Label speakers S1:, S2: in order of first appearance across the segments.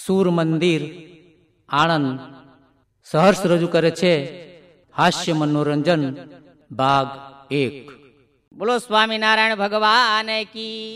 S1: સૂર મંદિર આણંદ સહર્ષ રજૂ કરે છે હાસ્ય મનોરંજન ભાગ એક બોલો સ્વામિનારાયણ ભગવાન કી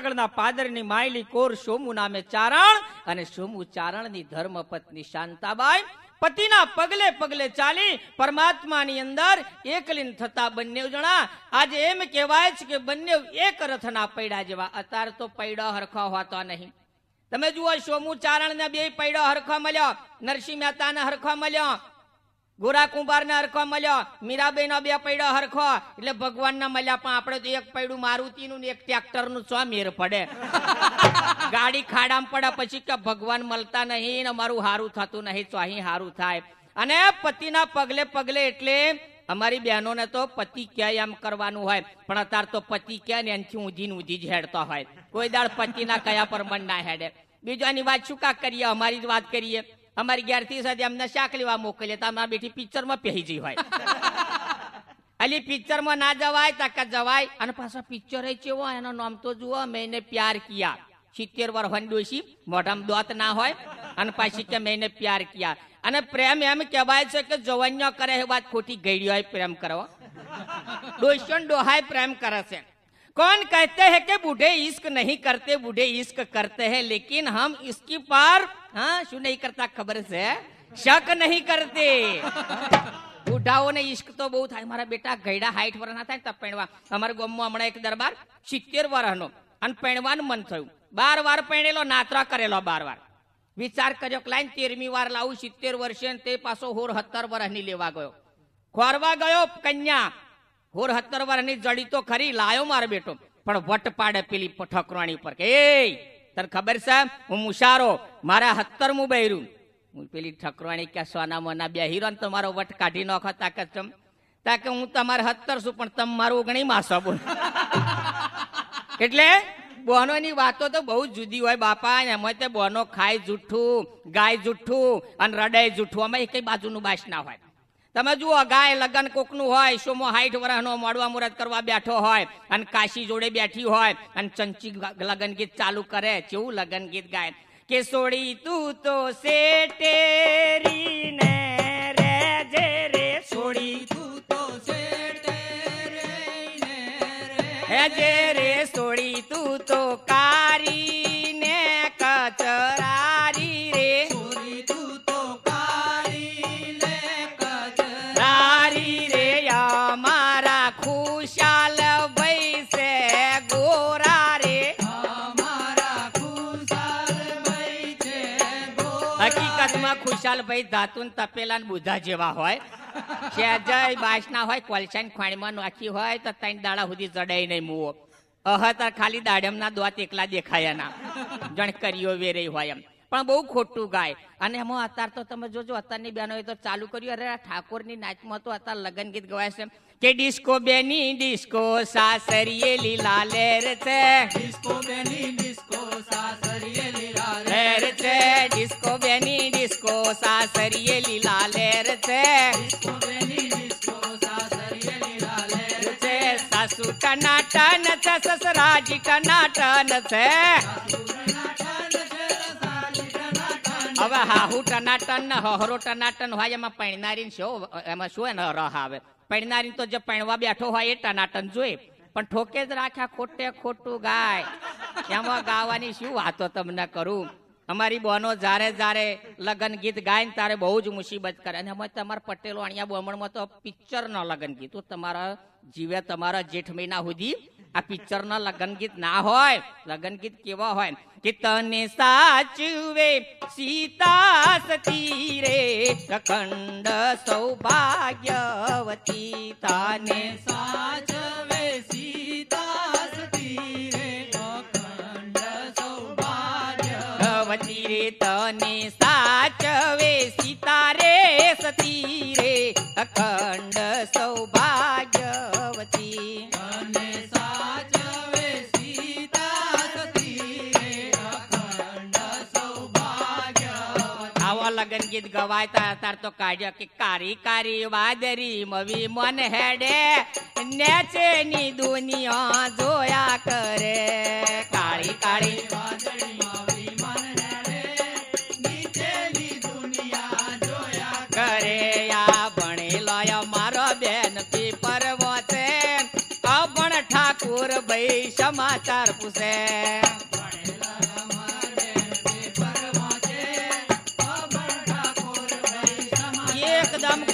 S1: જુનાગઢના પાદરની માયલી કોર સોમુ નામે ચારણ અને સોમુ ચારણની ધર્મપત્ની શાંતાબાઈ પતિના પગલે પગલે ચાલી પરમાત્માની અંદર એકલીન થતા બંને જણા આજે એમ કહેવાય છે કે બંને એક રથના પૈડા જેવા અત્યારે તો પૈડા હરખા હોતા નહીં તમે જુઓ સોમુ ને બે પૈડા હરખા મળ્યો નરસિંહ મહેતાને હરખા મળ્યા ગોરા કુંભાર ને હરખો મળ્યો મીરાબાઈનો બે પૈડો હરખો એટલે ભગવાનના મળ્યા પણ આપણે તો એક પૈડું મારુતિનું ને એક ટ્રેક્ટરનું ચો મેર પડે ગાડી ખાડામાં પડે પછી કે ભગવાન મળતા નહીં ને મારું હારું થતું નહીં તો અહીં હારું થાય અને પતિના પગલે પગલે એટલે અમારી બહેનોને તો પતિ ક્યાંય એમ કરવાનું હોય પણ અત્યારે તો પતિ ક્યાં ને એનથી ને ઊંધી જ હેડતો હોય કોઈ દાળ પતિના કયા પર મન ના હેડે બીજાની વાત શું કા કરીએ અમારી જ વાત કરીએ અમારી ગ્યારથી સાથે અમને શાક લેવા મોકલીએ તો અમારા બેઠી પિક્ચરમાં પહેરી જઈ હોય અલી પિક્ચરમાં ના જવાય તાકા જવાય અને પાછા પિક્ચર ચેવો એનો નામ તો જુઓ મેં એને પ્યાર કિયા સિત્તેર વર્ષની ડોસી મોઢામાં દોત ના હોય અને પાછી કે મેં એને પ્યાર કિયા અને પ્રેમ એમ કહેવાય છે કે જવાન્યો કરે એ વાત ખોટી ગઈડી હોય પ્રેમ કરવો ડોશિયો ડોહાય પ્રેમ કરે છે कौन कहते हैं कि बूढ़े इश्क नहीं करते बूढ़े इश्क करते हैं लेकिन हम इसकी पार हाँ शू नहीं करता खबर से शक नहीं करते બુઢાઓને ઈશ્ક તો બહુ થાય મારા બેટા ગયડા હાઈટ વરના થાય તપ પહેણવા અમારા ગામમાં હમણાં એક દરબાર સિત્તેર વરહનો અને પહેણવાનું મન થયું બાર વાર પહેણેલો નાતરા કરેલો બાર વાર વિચાર કર્યો લાઈન તેરમી વાર લાવું સિત્તેર વર્ષે તે પાછો હોર સત્તર વર્ષની લેવા ગયો ખોરવા ગયો કન્યા હોર હત્તર વારની જડી તો ખરી લાયો મારો બેટો પણ વટ પાડે પેલી ઠકરાણી પર કે એ તને ખબર છે હું મુશારો મારા હત્તર હત્તરમું બહેરું હું પેલી ઠકરાણી કે સોના મોના બે હીરો તમારો વટ કાઢી નાખો તાકે ચમ કે હું તમારે હત્તર છું પણ તમ મારું ઓગણી માસો બોલ એટલે બહેનોની વાતો તો બહુ જુદી હોય બાપા ને એમાં તે બહેનો ખાય જૂઠું ગાય જૂઠું અને રડાય જૂઠું અમે કઈ બાજુનું બાસ ના હોય તમે જુઓ ગાય લગ્ન કોકનું હોય સોમો હાઈઠ વર્ષનો મોડવા મુરત કરવા બેઠો હોય અને કાશી જોડે બેઠી હોય અને ચંચી લગ્ન ગીત ચાલુ કરે કેવું લગ્ન ગીત ગાય કે સોડી તું તો સેટેરી ને રે જે રે સોડી વિશાલભાઈ ધાતુન તપેલા બુધા જેવા હોય શેજય બાસના હોય કોલસાન ખાણીમાં નાખી હોય તો ત્રણ દાડા સુધી જડાય નહીં મૂવો અહતર ખાલી દાડમના દોત એકલા દેખાયા ના જણ કર્યો વેરે હોય એમ પણ બહુ ખોટું ગાય અને એમાં અત્યાર તો તમે જોજો અત્યારની બહેનોએ તો ચાલુ કર્યું અરે ઠાકોરની નાચમાં તો અત્યારે લગ્ન ગીત ગવાય છે કે ડિસ્કો બેની ડિસ્કો સાસરીએ લીલા લેર છે ડિસ્કો બેની ડિસ્કો સાસરીએ લીલા લેર છે ડિસ્કો બેની ડિસ્કો સાસરીએ લીલા લેર છે ડિસ્કો
S2: બેની ડિસ્કો સાસરીએ
S1: લીલા લેર છે સાસુ ટનાટન છે
S2: સસરાજી
S1: ટનાટન છે હવે હાહુ ટનાટન ને હહરો ટનાટન હોય એમાં પૈણનારી શું એમાં શું એને રહ આવે પૈણનારી તો જે પૈણવા બેઠો હોય એ ટનાટન જોઈએ પણ ઠોકે જ રાખ્યા ખોટે ખોટું ગાય એમાં ગાવાની શું વાતો તમને કરું અમારી બહનો જ્યારે જ્યારે લગ્ન ગીત ગાય ને ત્યારે બહુ જ મુસીબત કરે અને અમે તમારા પટેલો અહીંયા બમણમાં તો પિક્ચર ન લગન ગીત તમારા જીવે તમારા જેઠ મહિના સુધી આ પિક્ચરના લગ્ન ગીત ના હોય લગ્ન ગીત કેવા હોય કે તને સાચવે સીતા સતી રે અખંડ સૌભાગ્યવતી તને સાચવે સીતા સતી રે અખંડ સૌભાગ્યવતી રે તને સાચવે સીતા રે સતી રે અખંડ સૌભાગ્ય ગીત ગવાય તાર તો કાઢ્યો કે કારી કારી વાદરી મવી મન હેડે નેચેની દુનિયા જોયા કરે કાળી કાળી કરે આ ભણેલો મારો બેન પીપર વોચે અભણ ઠાકુર ભાઈ સમાચાર પૂછે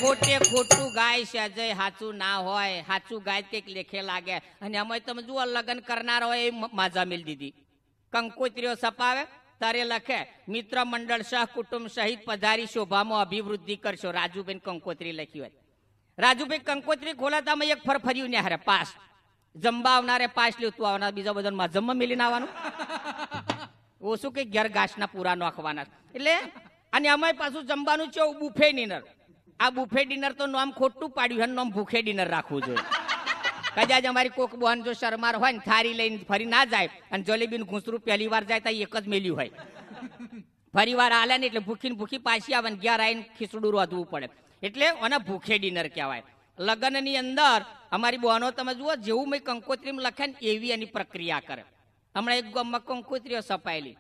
S1: ખોટે ખોટું ગાય છે અજય સાચું ના હોય સાચું ગાય કંઈક લેખે લાગે અને અમે તમે જુઓ લગ્ન કરનાર હોય એ માજા મિલ દીધી કંકોત્રીઓ સપાવે તારે લખે મિત્ર મંડળ સહ કુટુંબ સહિત પધારી શોભામાં અભિવૃદ્ધિ કરશો રાજુબેન કંકોત્રી લખી હોય રાજુભાઈ કંકોત્રી ખોલાતા એક ફર ફર્યું ને હારે પાસ જમવા આવનારે પાસ લેતું આવનાર બીજા બધા માજમમાં મિલીને આવવાનું ઓછું કે ઘેર ઘાસના પૂરા નાખવાના એટલે અને અમે પાછું જમવાનું છે બુફે ની અંદર આ બુફે ડિનર તો નામ ખોટું પાડ્યું છે નામ ભૂખે ડિનર રાખવું જોઈએ કદાચ અમારી કોક બહન જો શરમાર હોય ને થારી લઈને ફરી ના જાય અને જલેબીનું ઘૂંસરું પહેલી વાર જાય તો એક જ મેલ્યું હોય ફરી વાર આલે ને એટલે ભૂખીને ભૂખી પાછી આવે ને ઘેર આવીને ખીચડું રોધવું પડે એટલે એને ભૂખે ડિનર કહેવાય લગ્નની અંદર અમારી બહનો તમે જુઓ જેવું મેં કંકોત્રીમાં લખે ને એવી એની પ્રક્રિયા કરે હમણાં એક ગામમાં કંકોત્રીઓ છપાયેલી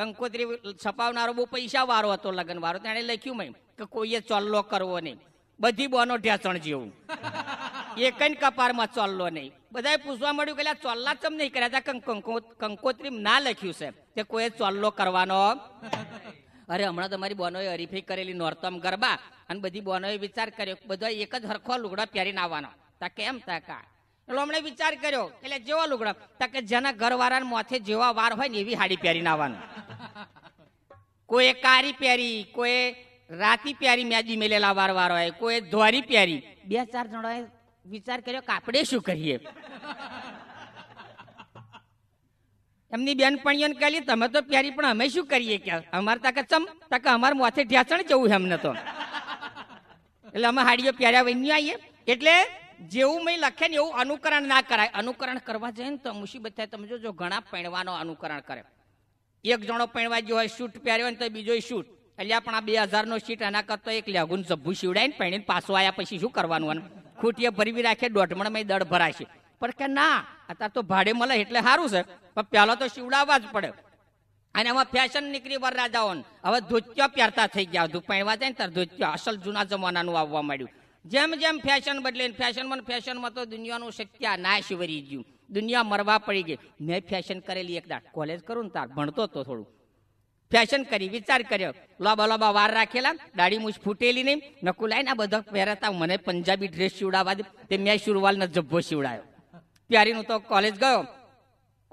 S1: કંકોત્રી છપાવનારો બહુ પૈસા વારો હતો લગ્નવાળો તેણે લખ્યું મેં કે કોઈએ ચોલ્લો કરવો નહીં બધી બોનો ઢેસણ જેવું એ કઈ કપારમાં ચોલ્લો નહીં બધાએ પૂછવા મળ્યું કે ચોલ્લા ચમ નહીં કર્યા હતા કંકોત્રી ના લખ્યું છે કે કોઈ ચોલ્લો કરવાનો અરે હમણાં તમારી બોનોએ હરીફી કરેલી નોરતમ ગરબા અને બધી બોનોએ વિચાર કર્યો બધા એક જ હરખો લુગડા પહેરીને આવવાનો તા કેમ તા કા એટલે હમણે વિચાર કર્યો એટલે જેવો લુગડા તા કે જેના ઘરવાળાને માથે જેવા વાર હોય ને એવી હાડી પહેરીને આવવાનું કોઈ કારી પહેરી કોઈ રાતી પ્યારી મ્યાદી મેલેલા વાર વાર હોય કોઈ ધ્વારી પ્યારી બે ચાર જણાએ વિચાર કર્યો કે આપણે શું કરીએ એમની બેનપણીઓને કહેલી તમે તો પ્યારી પણ અમે શું કરીએ કે અમારે તાકે ચમ તાકે અમારે માથે ઢ્યાસણ જવું એમને તો એટલે અમે હાડીઓ પ્યાર્યા વહીને આવીએ એટલે જેવું મેં લખે ને એવું અનુકરણ ના કરાય અનુકરણ કરવા જાય ને તો મુસીબત થાય તમે જોજો ઘણા પૈણવાનો અનુકરણ કરે એક જણો પૈણવા ગયો હોય શૂટ પહેર્યો હોય ને તો બીજો શૂટ એટલે પણ આ બે હજારનો સીટ એના કરતો એક લેગુન જભ્ભું સીવડાવીને પહેણીને પાછો આવ્યા પછી શું કરવાનું ખૂટીએ ભરવી રાખે દોઢમણ દોઢમણમાં દળ ભરાશે પણ કે ના અત્યારે તો ભાડે મળે એટલે સારું છે પણ પહેલાં તો શિવડાવવા જ પડે અને એમાં ફેશન નીકળી વરરાજાઓને હવે ધોત્યો પહેરતા થઈ ગયા હતું પહેણવા જાય ને ત્યારે ધોત્યો અસલ જૂના જમાનાનું આવવા માંડ્યું જેમ જેમ ફેશન બદલે ફેશનમાં ફેશનમાં તો દુનિયાનું શક્ય નાશ વરી ગયું દુનિયા મરવા પડી ગઈ મેં ફેશન કરેલી એક દાટ કોલેજ કરું ને તાર ભણતો તો થોડું ફેશન કરી વિચાર કર્યો લોબા લોબા વાર રાખેલા દાઢી મૂછ ફૂટેલી નહીં નકુ લાઈને આ બધા પહેરાતા મને પંજાબી ડ્રેસ સીવડાવવા દે તે મેં શુરવાલનો જબ્બો સીવડાયો પ્યારીનું તો કોલેજ ગયો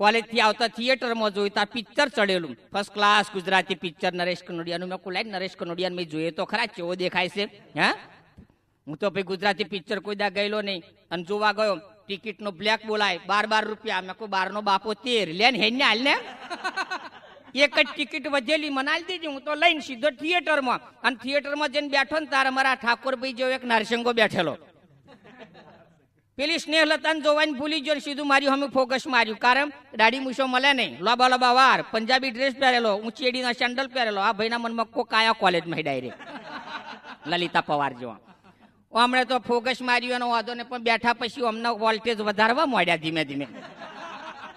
S1: કોલેજથી આવતા થિયેટરમાં જોઈતા પિક્ચર ચડેલું first class Gujarati picture Naresh કનોડિયાનું મેં કુલાઈ નરેશ કનોડિયાને મેં જોઈએ તો ખરા ચેવો દેખાય છે હા હું તો ભાઈ ગુજરાતી પિક્ચર કોઈ દા ગયેલો નહીં અને જોવા ગયો ટિકિટનો બ્લેક બોલાય બાર બાર રૂપિયા મેં કહું બારનો બાપો તેર લે ને હેન હાલ ને એક જ ટિકિટ વધેલી મનાલી દીધી હું તો લઈને સીધો થિયેટરમાં અને થિયેટરમાં જઈને બેઠો ને તારે મારા ઠાકોરભાઈ જેવો એક નારસિંગો બેઠેલો પેલી સ્નેહલતાને જોવાને ભૂલી ગયો સીધું માર્યું અમે ફોકસ માર્યું કારણ દાઢી મૂછો મળે નહીં લોબા લોબા વાર પંજાબી ડ્રેસ પહેરેલો ઊંચી એડીના સેન્ડલ પહેરેલો આ ભાઈના મનમાં કોક આયા કોલેજમાં ડાયરે લલિતા પવાર જેવા હમણાં તો ફોકસ માર્યું એનો વાદો ને પણ બેઠા પછી અમને વોલ્ટેજ વધારવા માંડ્યા ધીમે ધીમે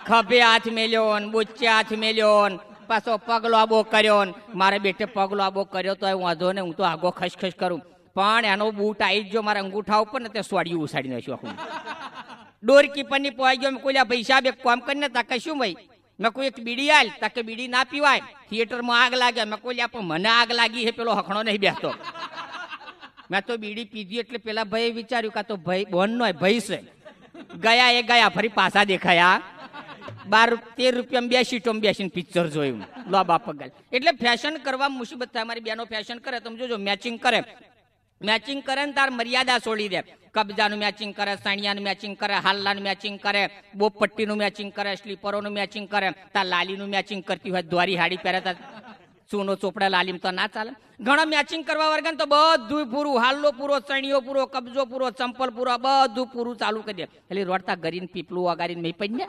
S1: ખભે હાથ મેલ્યો બોચે હાથ મેલ્યો પાછો પગલો આબો કર્યો મારે બેઠે પગલો આબો કર્યો તો વાંધો ને હું તો આગો ખસખસ કરું પણ એનો બૂટ આવી જો મારા અંગૂઠા ઉપર ને તે સોડિયું ઉસાડી નાખ્યું આખું ડોર કીપરની પહોંચી ગયો કોઈ સાહેબ એક કોમ કરીને તાકે શું ભાઈ મેં કોઈ એક બીડી આલ તાકે બીડી ના પીવાય થિયેટરમાં આગ લાગે મેં કોઈ પણ મને આગ લાગી હે પેલો હખણો નહીં બેસતો મેં તો બીડી પીધી એટલે પેલા ભાઈ વિચાર્યું કાં તો ભાઈ બોન નો ભાઈ છે ગયા એ ગયા ફરી પાછા દેખાયા બાર તેર રૂપિયામાં બ્યાસી ટોમ બેસીને પિક્ચર જોયું લો બાપ ગલ એટલે ફેશન કરવા મુસીબત થાય મારી બેનો ફેશન કરે તમે જોજો મેચિંગ કરે મેચિંગ કરે ને તાર મર્યાદા છોડી દે કબજાનું મેચિંગ કરે સણિયાનું મેચિંગ કરે હાલ્લાનું મેચિંગ કરે બોપટ્ટીનું મેચિંગ કરે સ્લીપરોનું મેચિંગ કરે તાર લાલીનું મેચિંગ કરતી હોય દ્વારી હાડી પહેરે તાર સોનો ચોપડા લાલીમ તો ના ચાલે ઘણા મેચિંગ કરવા વર્ગન તો બધું પૂરું હાલ્લો પૂરો ચણિયો પૂરો કબજો પૂરો ચંપલ પૂરો બધું પૂરું ચાલુ કરી દે એટલે રોડતા ગરીને પીપલું વગાડીને મેં પડી ને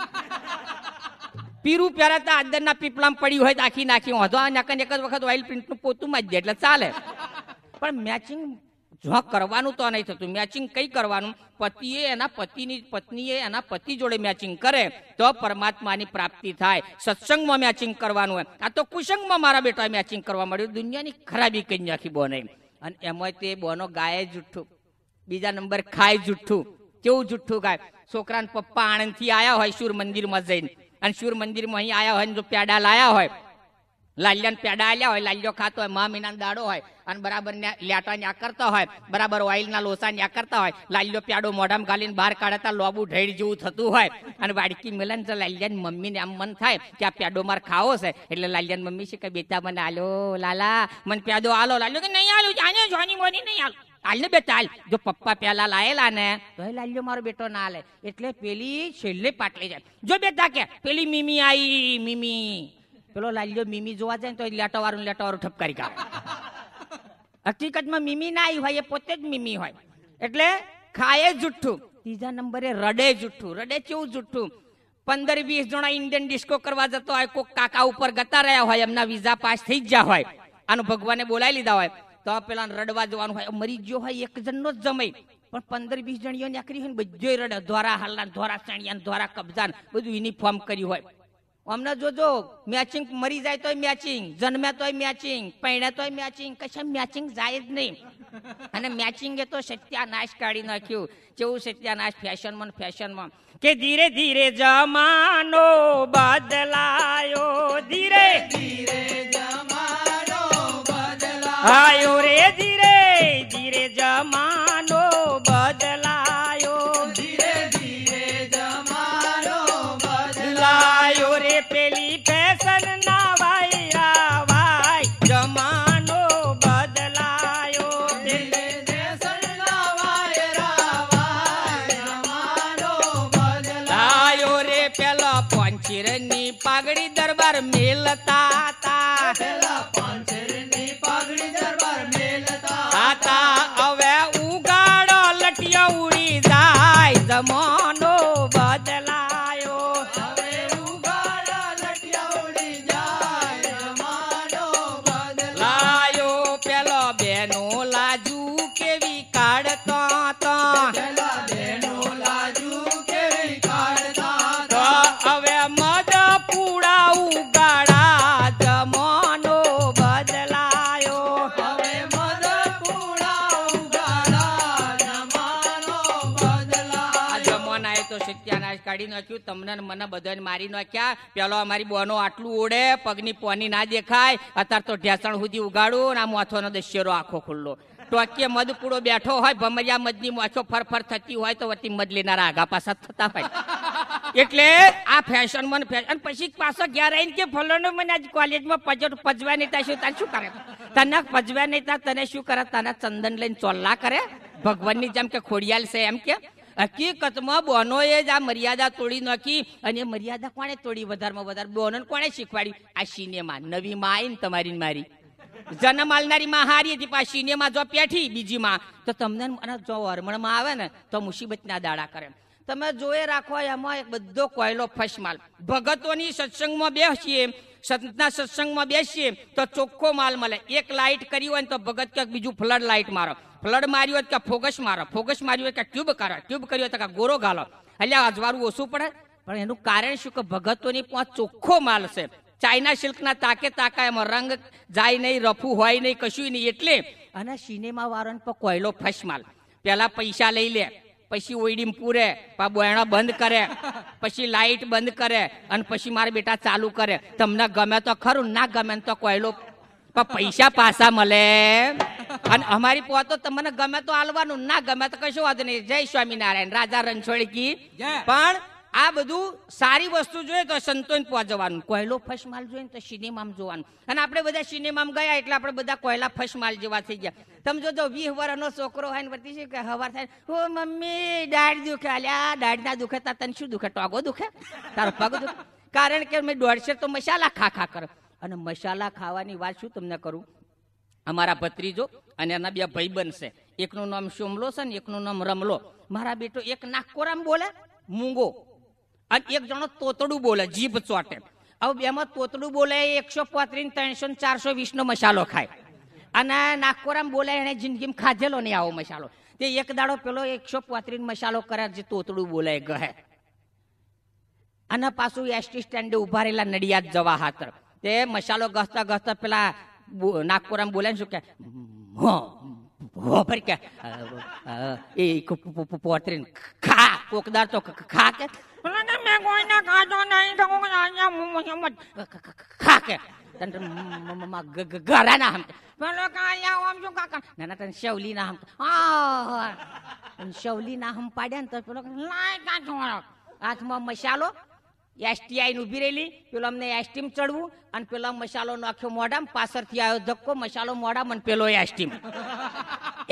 S1: પીરું પહેરાતા આદરના પીપલામાં પડ્યું હોય તો આખી નાખી વાંધો આ નાકન એક જ વખત ઓઇલ પ્રિન્ટનું પોતું માં જ દે એટલે ચાલે પણ મેચિંગ જો કરવાનું તો નહીં થતું મેચિંગ કઈ કરવાનું પતિએ એના પતિની પત્નીએ એના પતિ જોડે મેચિંગ કરે તો પરમાત્માની પ્રાપ્તિ થાય સત્સંગમાં મેચિંગ કરવાનું હોય આ તો કુસંગમાં મારા બેટા મેચિંગ કરવા મળ્યું દુનિયાની ખરાબી કઈ નાખી બોને અને એમાં તે બોનો ગાય જુઠ્ઠું બીજા નંબર ખાય જુઠ્ઠું કેવું જુઠ્ઠું ગાય છોકરાને પપ્પા આણંદથી આવ્યા હોય શિવ મંદિરમાં જઈને અને શિવ મંદિરમાં અહીં આવ્યા હોય ને જો પ્યાડા લાયા હોય લાલ્યાને પેડા આલ્યા હોય લાલ્યો ખાતો હોય મા મહિનાનો દાડો હોય અને બરાબર લેટા ન્યા કરતા હોય બરાબર ઓઇલના લોસા ન્યા કરતા હોય લાલ્યો પ્યાડો મોઢામાં ગાલીને બહાર કાઢતા લોબુ ઢેડ જેવું થતું હોય અને વાડકી મિલન તો લાલ્યાની મમ્મીને આમ મન થાય કે આ પેડો માર ખાવો છે એટલે લાલ્યાની મમ્મી છે કે બેટા મને આલો લાલા મને પેડો આલો લાલ્યો કે નહીં આલો જાને જોની મોની નહીં આલો હાલ ને બેટા હાલ જો પપ્પા પેલા લાયેલા ને તો એ લાલ્યો મારો બેટો ના લે એટલે પેલી છેલ્લે પાટલી જાય જો બેટા કે પેલી મીમી આવી મીમી પેલો લાલ્યો મીમી જોવા જાય તો એ લેટોવાળું લેટોવાળું ઠપકારી કાઢે હકીકતમાં મીમી ના આવી હોય એ પોતે જ મીમી હોય એટલે ખાય જુઠ્ઠું ત્રીજા નંબરે રડે જુઠ્ઠું રડે કેવું જુઠ્ઠું પંદર વીસ જણા ઇન્ડિયન ડિસ્કો કરવા જતો હોય કોક કાકા ઉપર ગતા રહ્યા હોય એમના વિઝા પાસ થઈ જ ગયા હોય આનું ભગવાને બોલાવી લીધા હોય તો પેલા રડવા જવાનું હોય મરી ગયો હોય એક જણનો જ જમાય પણ પંદર વીસ જણીઓ નીકળી હોય ને બધો રડે ધોરા હાલના ધોરા ચણિયા ધોરા કબજાન બધું યુનિફોર્મ કર્યું હોય હમણાં જોજો મેચિંગ મરી જાય તોય મેચિંગ જન્મ્યા તોય મેચિંગ પૈણ્યા તોય મેચિંગ કશે મેચિંગ જાય જ નહીં અને મેચિંગે તો સત્યાનાશ કાઢી નાખ્યું જેવું સત્યાનાશ ફેશનમાં ફેશનમાં
S2: કે ધીરે ધીરે જમાનો બદલાયો ધીરે ધીરે જમાનો
S1: બદલાયો
S2: રે ધીરે ધીરે જમાનો
S1: નાખ્યું તમને મને બધાને મારી નાખ્યા પેલો અમારી બોનો આટલું ઓડે પગની પોની ના દેખાય અત્યારે તો ઢેસણ સુધી ઉગાડું આ મોથોનો દશેરો આખો ખુલ્લો ટોકીએ મધપૂડો બેઠો હોય ભમરિયા મધની મોછો ફરફર થતી હોય તો વતી મધ લેનારા આગા પાછા થતા હોય એટલે આ ફેશન મને ફેશન પછી પાછો ઘેર આવીને કે ફલોનો મને આજ કોલેજમાં પજટ પજવા નહીં શું તને શું કરે તને પજવા નહીં તને શું કરે તને ચંદન લઈને ચોલ્લા કરે ભગવાનની જેમ કે ખોડિયાલ છે એમ કે હકીકતમાં બોનોએ જ આ મર્યાદા તોડી નાખી અને મર્યાદા કોણે તોડી વધારમાં વધારે બોનોને કોણે શીખવાડી આ સિનેમા નવી માં ને તમારી મારી જન્મ આલનારી માં હારી હતી પણ સિનેમા જો પેઠી બીજી માં તો તમને જો હરમણમાં આવે ને તો મુસીબતના દાડા કરે તમે જોયે રાખો એમાં એક બધો કોયલો ફસમાલ ભગતોની સત્સંગમાં બેસીએ સંતના સત્સંગમાં બેસીએ તો ચોખ્ખો માલ મળે એક લાઇટ કરી હોય ને તો ભગત કે બીજું ફ્લડ લાઇટ મારો ફ્લડ માર્યું હોય કે ફોગસ મારો ફોગસ માર્યું હોય કે ટ્યુબ કરો ટ્યુબ કર્યો તો કે ગોરો ગાલો એટલે અજવારું ઓછું પડે પણ એનું કારણ શું કે ભગતોની પાંચ ચોખ્ખો માલ છે ચાઇના સિલ્કના તાકે તાકા એમાં રંગ જાય નહીં રફું હોય નહીં કશું નહીં એટલે અને સિનેમા વાળાને પણ કોયલો માલ પહેલાં પૈસા લઈ લે પછી ઓઈડીમ પૂરે બોયણા બંધ કરે પછી લાઈટ બંધ કરે અને પછી મારા બેટા ચાલુ કરે તમને ગમે તો ખરું ના ગમે તો કોયલો પણ પૈસા પાછા મળે અને અમારી પોતો તમને ગમે તો આલવાનું ના ગમે તો કશું વાંધો નહીં જય સ્વામિનારાયણ રાજા રણછોડ કી પણ આ બધું સારી વસ્તુ જોઈએ તો સંતોન પહોંચવાનું કોયલો માલ જોઈએ ને તો સિનેમામાં જોવાનું અને આપણે બધા સિનેમામાં ગયા એટલે આપણે બધા કોયલા માલ જેવા થઈ ગયા તમે જોજો વીસ વર્ષનો છોકરો હોય ને વતી છે કે હવાર થાય ઓ મમ્મી દાઢ દુખે અલ્યા દાઢના દુખે તાર તને શું દુખે ટોગો દુખે તારો પગ દુખે કારણ કે મેં દોઢસેર તો મસાલા ખા ખા કર અને મસાલા ખાવાની વાત શું તમને કરું અમારા ભત્રીજો અને એના બે ભાઈ બનશે એકનું નામ સોમલો છે ને એકનું નામ રમલો મારા બેટો એક નાક કોરામ બોલે મૂંગો અને એક જણો તોતડું બોલે જીભ ચોટે હવે બેમાં તોતડું બોલે એકસો પોત્રીસ ત્રણસો ચારસો વીસનો મસાલો ખાય અને નાગપુરામાં બોલે એને જિંદગીમાં ખાધેલો નહીં આવો મસાલો તે એક દાડો પેલો એકસો પોત્રીસ મસાલો કરે જે તોતડું બોલે ગહે અને પાછું એસટી સ્ટેન્ડે ઉભા રહેલા નડિયાદ જવા હાતર તે મસાલો ઘસતા ઘસતા પેલા નાગપુરામાં બોલે શું કે હોપર કે એ પોતરીને ખા કોકદાર તો ખા કે મેં કોઈને ખાધો નહીં તો ખા કે ઘરા ના પેલો કાલ્યા ઓમ શું કાકા ના ના તને શવલી ના હમ શવલી ના હમ પાડ્યા ને તો પેલો લાય કા હાથમાં મસાલો એસટીઆઈ ની ઉભી રહેલી પેલો અમને એસટીમ ચડવું અને પેલો મસાલો નાખ્યો મોઢામાં પાછળથી આવ્યો ધક્કો મસાલો મોઢામાં પેલો એસટીમ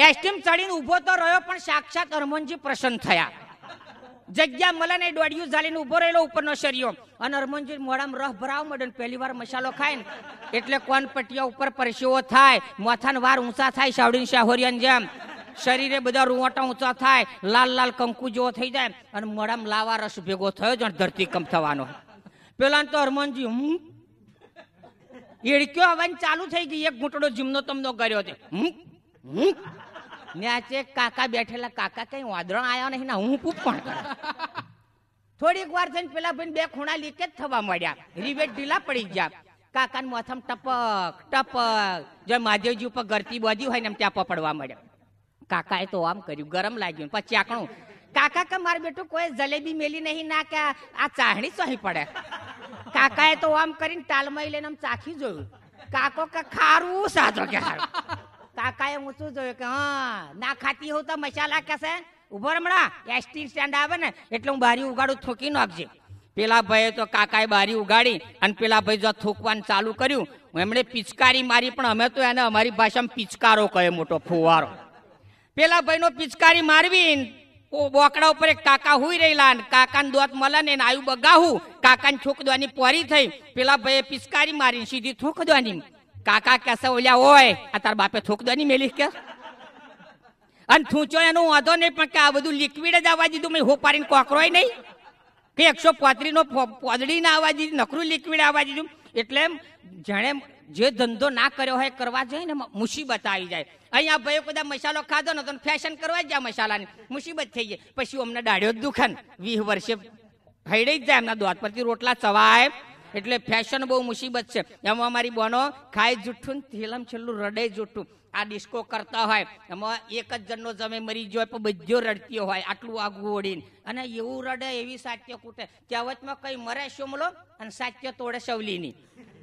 S1: એસટીમ ચડીને ઊભો તો રહ્યો પણ સાક્ષાત હરમોનજી પ્રસન્ન થયા જગ્યા મળે ને દોડિયું ઝાલીને ઊભો રહેલો ઉપરનો શરીયો અને હરમોનજી મોડામાં રહ ભરાવ મળે પહેલી વાર મસાલો ખાય ને એટલે કોન પટિયા ઉપર પરસેવો થાય માથાન વાર ઊંચા થાય શાવડીન શાહોરિયાની જેમ શરીરે બધા રૂવાટા ઊંચા થાય લાલ લાલ કંકુ જેવો થઈ જાય અને મોડામાં લાવા રસ ભેગો થયો જણ ધરતીકંપ થવાનો પેલા તો હરમોનજી હું એડક્યો હવાની ચાલુ થઈ ગઈ એક ઘૂંટડો જીમનો તમનો કર્યો છે હું હું ન્યાચે કાકા બેઠેલા કાકા કઈ વાદળણ આવ્યો નહીં ના હું પૂપ પણ થોડીક વાર થઈને પેલા ભાઈ બે ખૂણા લીકેજ થવા મળ્યા રિવેટ ઢીલા પડી ગયા કાકાને મોથમ ટપક ટપક જો મહાદેવજી ઉપર ગરતી બાજી હોય ને એમ ત્યાં પપડવા મળ્યા કાકાએ તો આમ કર્યું ગરમ લાગ્યું પછી આકણું કાકા કે મારું બેટું કોઈ જલેબી મેલી નહીં ના કે આ ચાહણી અહીં પડે કાકાએ તો આમ કરીને તાલમય લઈને આમ ચાખી જોયું કાકો કે ખારું સાચો કે સારું કાકાએ ઊંચું જોયું કે હા ના ખાતી હોઉં તો મસાલા કહેશે ઉભો હમણાં એસટી સ્ટેન્ડ આવે ને એટલે હું બારી ઉગાડું થૂકી નાખજે પેલા ભાઈએ તો કાકાએ બારી ઉગાડી અને પેલા ભાઈ જો થૂકવાનું ચાલુ કર્યું એમણે પિચકારી મારી પણ અમે તો એને અમારી ભાષામાં પિચકારો કહે મોટો ફુવારો પેલા ભાઈનો પિચકારી મારવી બોકડા ઉપર એક કાકા હુઈ રહેલા ને કાકાને દોત મળે ને આયુ બગાહું કાકાને દવાની પોરી થઈ પેલા ભાઈએ પિચકારી મારી સીધી દવાની કાકા કેસે ઓલ્યા હોય આ તાર બાપે થૂક દો ની મેલી કે અને થૂંચો એનો વાંધો નહીં પણ કે આ બધું લિક્વિડ જ આવવા દીધું મેં હોપારીને કોકરોય નહીં કે એકસો પોત્રીનો પોદડી ના આવવા દીધી નકરું લિક્વિડ આવવા દીધું એટલે જાણે જે ધંધો ના કર્યો હોય કરવા જોઈએ ને મુસીબત આવી જાય અહીંયા ભાઈ બધા મસાલો ખાધો ને તો ફેશન કરવા જ જાય મસાલાની મુસીબત થઈ જાય પછી અમને દાઢ્યો જ દુખાન વીસ વર્ષે હૈડે જ જાય એમના દોધ પરથી રોટલા ચવાય એટલે ફેશન બહુ મુસીબત છે એમાં મારી બહેનો ખાય જુઠ્ઠું થેલામ છેલ્લું રડે જુઠ્ઠું આ ડિસ્કો કરતા હોય એમાં એક જ જણનો જમે મરી ગયો પણ બધો રડતી હોય આટલું આગું ઓડીને અને એવું રડે એવી સાત્ય કૂટે કહેવતમાં કંઈ મરે શોમલો અને સાત્ય તોડે સવલીની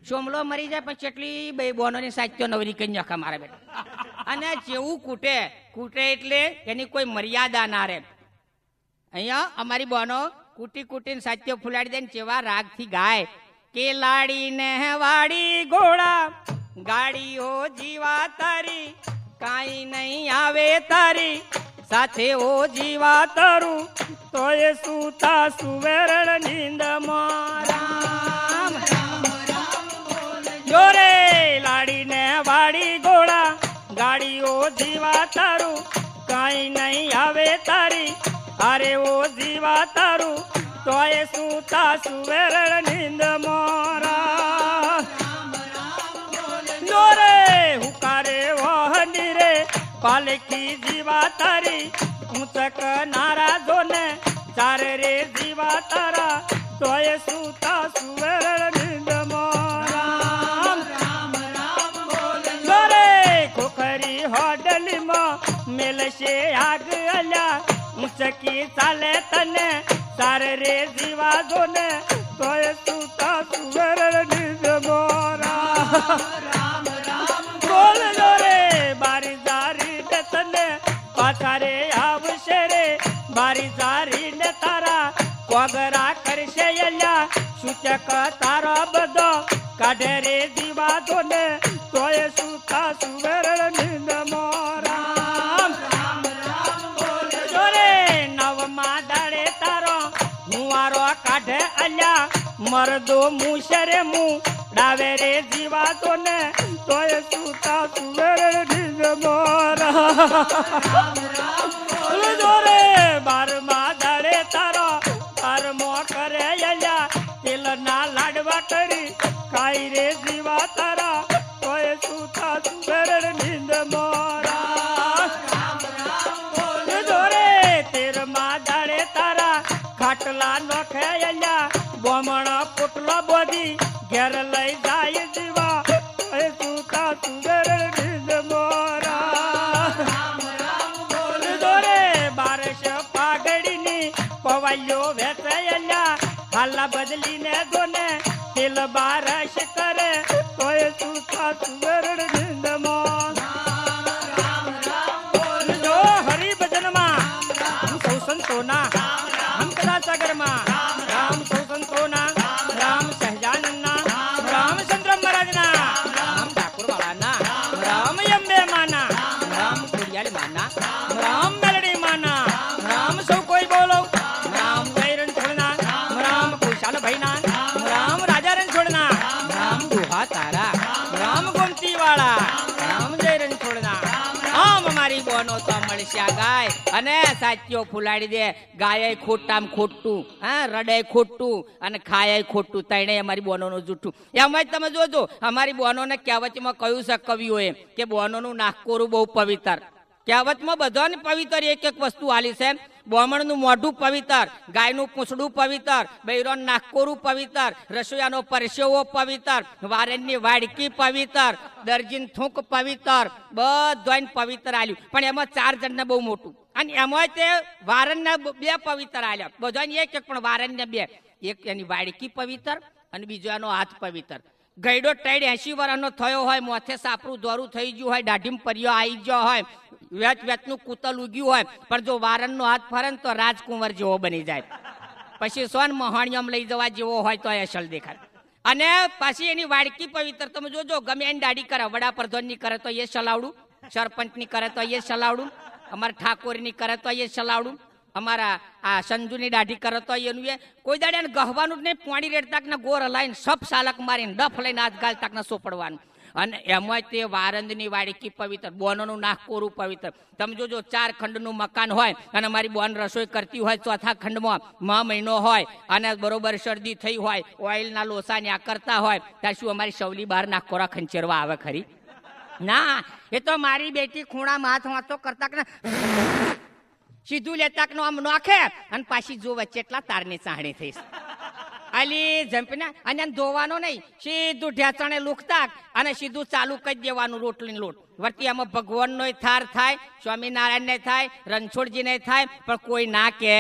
S1: શોમલો મરી જાય પણ ચેટલી બે બોનોની સાત્યો નવરી કઈ નાખા મારે બેટા અને જેવું કૂટે કૂટે એટલે એની કોઈ મર્યાદા ના રહે અહીંયા અમારી બહેનો કૂટી કૂટીને સાત્યો ફુલાડી દે ને જેવા રાગથી ગાય કેલાડીને વાડી ઘોડા ગાડીઓ જીવા તારી કાંઈ નહીં આવે તારી સાથે ઓ
S2: જીવા તારું તો એ સુતા સુવેરણ નીંદ રામ જોરે લાડીને વાડી ઘોડા ગાડીઓ જીવા તારું કાંઈ નહીં આવે તારી અરે ઓ જીવા તારું તોય સૂતા સુવેર નીંદ મોરા નોરે હુકારે વહની રે પાલકી જીવા તારી ઊંચક નારા જોને ચારે રે જીવા તારા તોય સૂતા સુવેર નીંદ મોરા નોરે ખોખરી હોડલીમાં મેલશે આગ અલ્યા ઊંચકી ચાલે તને તારે રે જીવા જો ને તોય સુતા સુવરણ નિજ મોરા રામ રામ બોલ જો રે મારી જારી ને તને પાછા રે આવશે રે મારી જારી ને તારા કોગરા કરશે એલા સૂચક તારા બધો કાઢે રે જીવા જો ને મરદો મુશરે મુ ડાવે રે જીવાતો ને તોય સુતા સુવેર ઢીજ મોરા રામ રામ વેચાયના હાલા બદલીને ગોને તેલ બારશ કરે તોય શું થતું
S1: જવાનો તો મળશે ગાય અને સાચીઓ ફુલાડી દે ગાય ખોટામ ખોટું હા રડે ખોટું અને ખાય ખોટું તણે અમારી બોનો નું જૂઠું એમ જ તમે જોજો અમારી બોનો બોનોને કહેવતમાં કયું છે એ કે બોનો નું નાગકોરું બહુ પવિત્ર કહેવતમાં બધાને પવિત્ર એક એક વસ્તુ આલી છે બ્રાહ્મણનું મોઢું પવિત્ર ગાયનું પૂંછડું પવિત્ર બૈરોન નાગકોરું પવિત્ર રસોયાનો પરસેવો પવિત્ર વારેનની વાડકી પવિત્ર દરજીન થૂંક પવિત્ર બધું પવિત્ર આલ્યું પણ એમાં ચાર જણને બહુ મોટું અને એમાં તે વારણને બે પવિત્ર આલ્યા બધાને એક એક પણ વારણને બે એક એની વાડકી પવિત્ર અને બીજો એનો હાથ પવિત્ર ગયડો ટાઈડ એંશી વર્ષનો થયો હોય મોથે સાપરું દોરું થઈ ગયું હોય દાઢીમ પર્યો આવી ગયો હોય વેચ વેચનું કૂતલ ઉગ્યું હોય પણ જો વારણનો હાથ ફરે તો રાજકુંવર જેવો બની જાય પછી સોન મહાણિયમ લઈ જવા જેવો હોય તો અસલ દેખાય અને પછી એની વાડકી પવિત્ર તમે જોજો ગમે એની દાઢી કરે વડાપ્રધાનની કરે તો એ સલાવડું સરપંચની કરે તો એ સલાવડું અમારા ઠાકોરની કરે તો એ સલાવડું અમારા આ સંજુની દાઢી કરતો એનું એ કોઈ દાડે એને ગહવાનું જ નહીં પોણી રેડ ને ગોર હલાઈને સપ સાલક મારીને ડફ લઈને હાથ ગાલતા ને સોપડવાનું અને એમાં તે વારંદની વાડકી પવિત્ર બોનનું નાગકોરું પવિત્ર તમે જોજો ચાર ખંડનું મકાન હોય અને મારી બોન રસોઈ કરતી હોય ચોથા ખંડમાં મા મહિનો હોય અને બરોબર શરદી થઈ હોય ઓઇલના લોસાને આ કરતા હોય ત્યાં શું અમારી સવલી બહાર નાખકોરા ખંચેરવા આવે ખરી ના એ તો મારી બેટી ખૂણા માથ વાંચો કરતા કે સીધું લેતાક નો આમ નોખે અને પાછી જોવે ચેટલા તારની ચાહણી થઈશ અલી જંપના અને ધોવાનો નહીં સીધું ઢેચાણે લુકતા અને સીધું ચાલુ કરી દેવાનું રોટલી લોટ વર્તી આમાં ભગવાનનો થાર થાય સ્વામિનારાયણને થાય રણછોડજીને થાય પણ કોઈ ના કે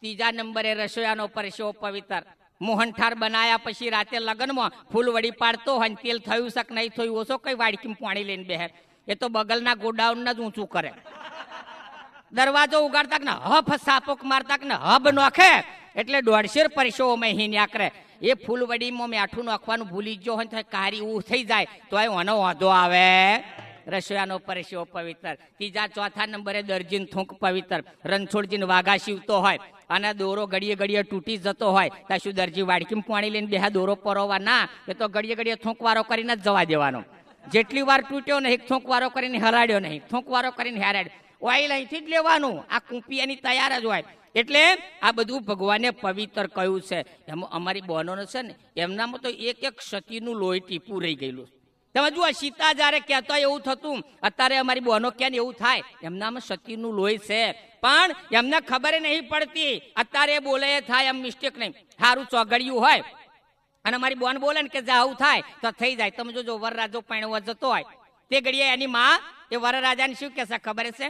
S1: ત્રીજા નંબરે રસોયાનો પરસો પવિત્ર મોહન મોહનઠાર બનાયા પછી રાતે લગ્નમાં વળી પાડતો હોય તેલ થયું શક નહીં થયું ઓછો કઈ વાડકીમ પાણી લઈને બેહે એ તો બગલના ગોડાઉન જ ઊંચું કરે દરવાજો ઉગાડતા ને હફ સાપોક મારતા ને હબ નોખે એટલે દોઢશેર પરસો અમે હિન આકરે એ ફૂલવડીમાં મેઠું નાખવાનું ભૂલી ગયો હોય તો કારી ઉ થઈ જાય તો એ ઓનો વાંધો આવે રસોયાનો પરસ્યો પવિત્ર ત્રીજા ચોથા નંબરે દરજીન થૂંક પવિત્ર રણછોડજીને વાઘા શીવતો હોય અને દોરો ઘડીએ ઘડીએ તૂટી જતો હોય ત્યાં શું દરજી વાડકીમ પાણી લઈને બેહા દોરો પરોવા ના એ તો ઘડીએ ઘડીએ થૂંકવારો કરીને જ જવા દેવાનો જેટલી વાર તૂટ્યો નહીં થૂંકવારો કરીને હરાડ્યો નહીં થૂંકવારો કરીને હરાડ્યો ઓઇલ અહીંથી જ લેવાનું આ કુંપિયાની તૈયાર જ હોય એટલે આ બધું ભગવાને પવિત્ર કહ્યું છે એમાં અમારી બહેનોને છે ને એમનામાં તો એક એક સતીનું લોહી ટીપું રહી ગયેલું તમે જુઓ સીતા જ્યારે કહેતા એવું થતું અત્યારે અમારી બહેનો ક્યાં એવું થાય એમનામાં સતીનું લોહી છે પણ એમને ખબર નહીં પડતી અત્યારે બોલે થાય એમ મિસ્ટેક નહીં સારું ચોગડિયું હોય અને અમારી બોન બોલે ને કે જાવું થાય તો થઈ જાય તમે જોજો વરરાજો પાણી જતો હોય તે ઘડીએ એની માં એ વરરાજાને શું કહેશે ખબર છે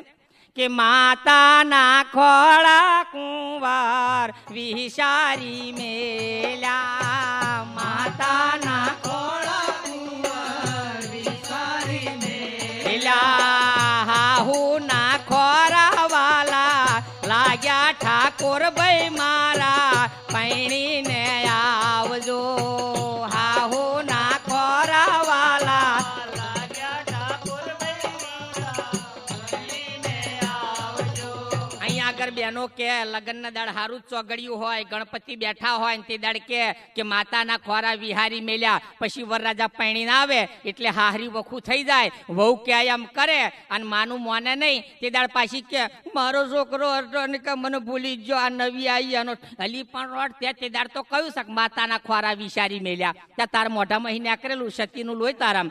S1: કે માતાના ખોળા કુંવાર વિશારી મેલા માતાના ખોળા કુંવાર વિશારી લાગ્યા ઠાકોર ભાઈ મારા પૈણી બહેનો કે લગ્ન દાળ હારું ચોગડિયું હોય ગણપતિ બેઠા હોય તે દાળ કે માતાના ખોરા વિહારી મેલ્યા પછી વરરાજા પૈણી ના આવે એટલે હાહરી વખું થઈ જાય વહુ કે એમ કરે અને માનું મોને નહીં તે દાળ પાછી કે મારો છોકરો અને કે મને ભૂલી ગયો આ નવી આવી એનો હલી પણ રોડ તે તે દાળ તો કહ્યું શક માતાના ખોરા વિચારી મેલ્યા ત્યાં તાર મોઢા મહિને કરેલું સતીનું લોહી તારામ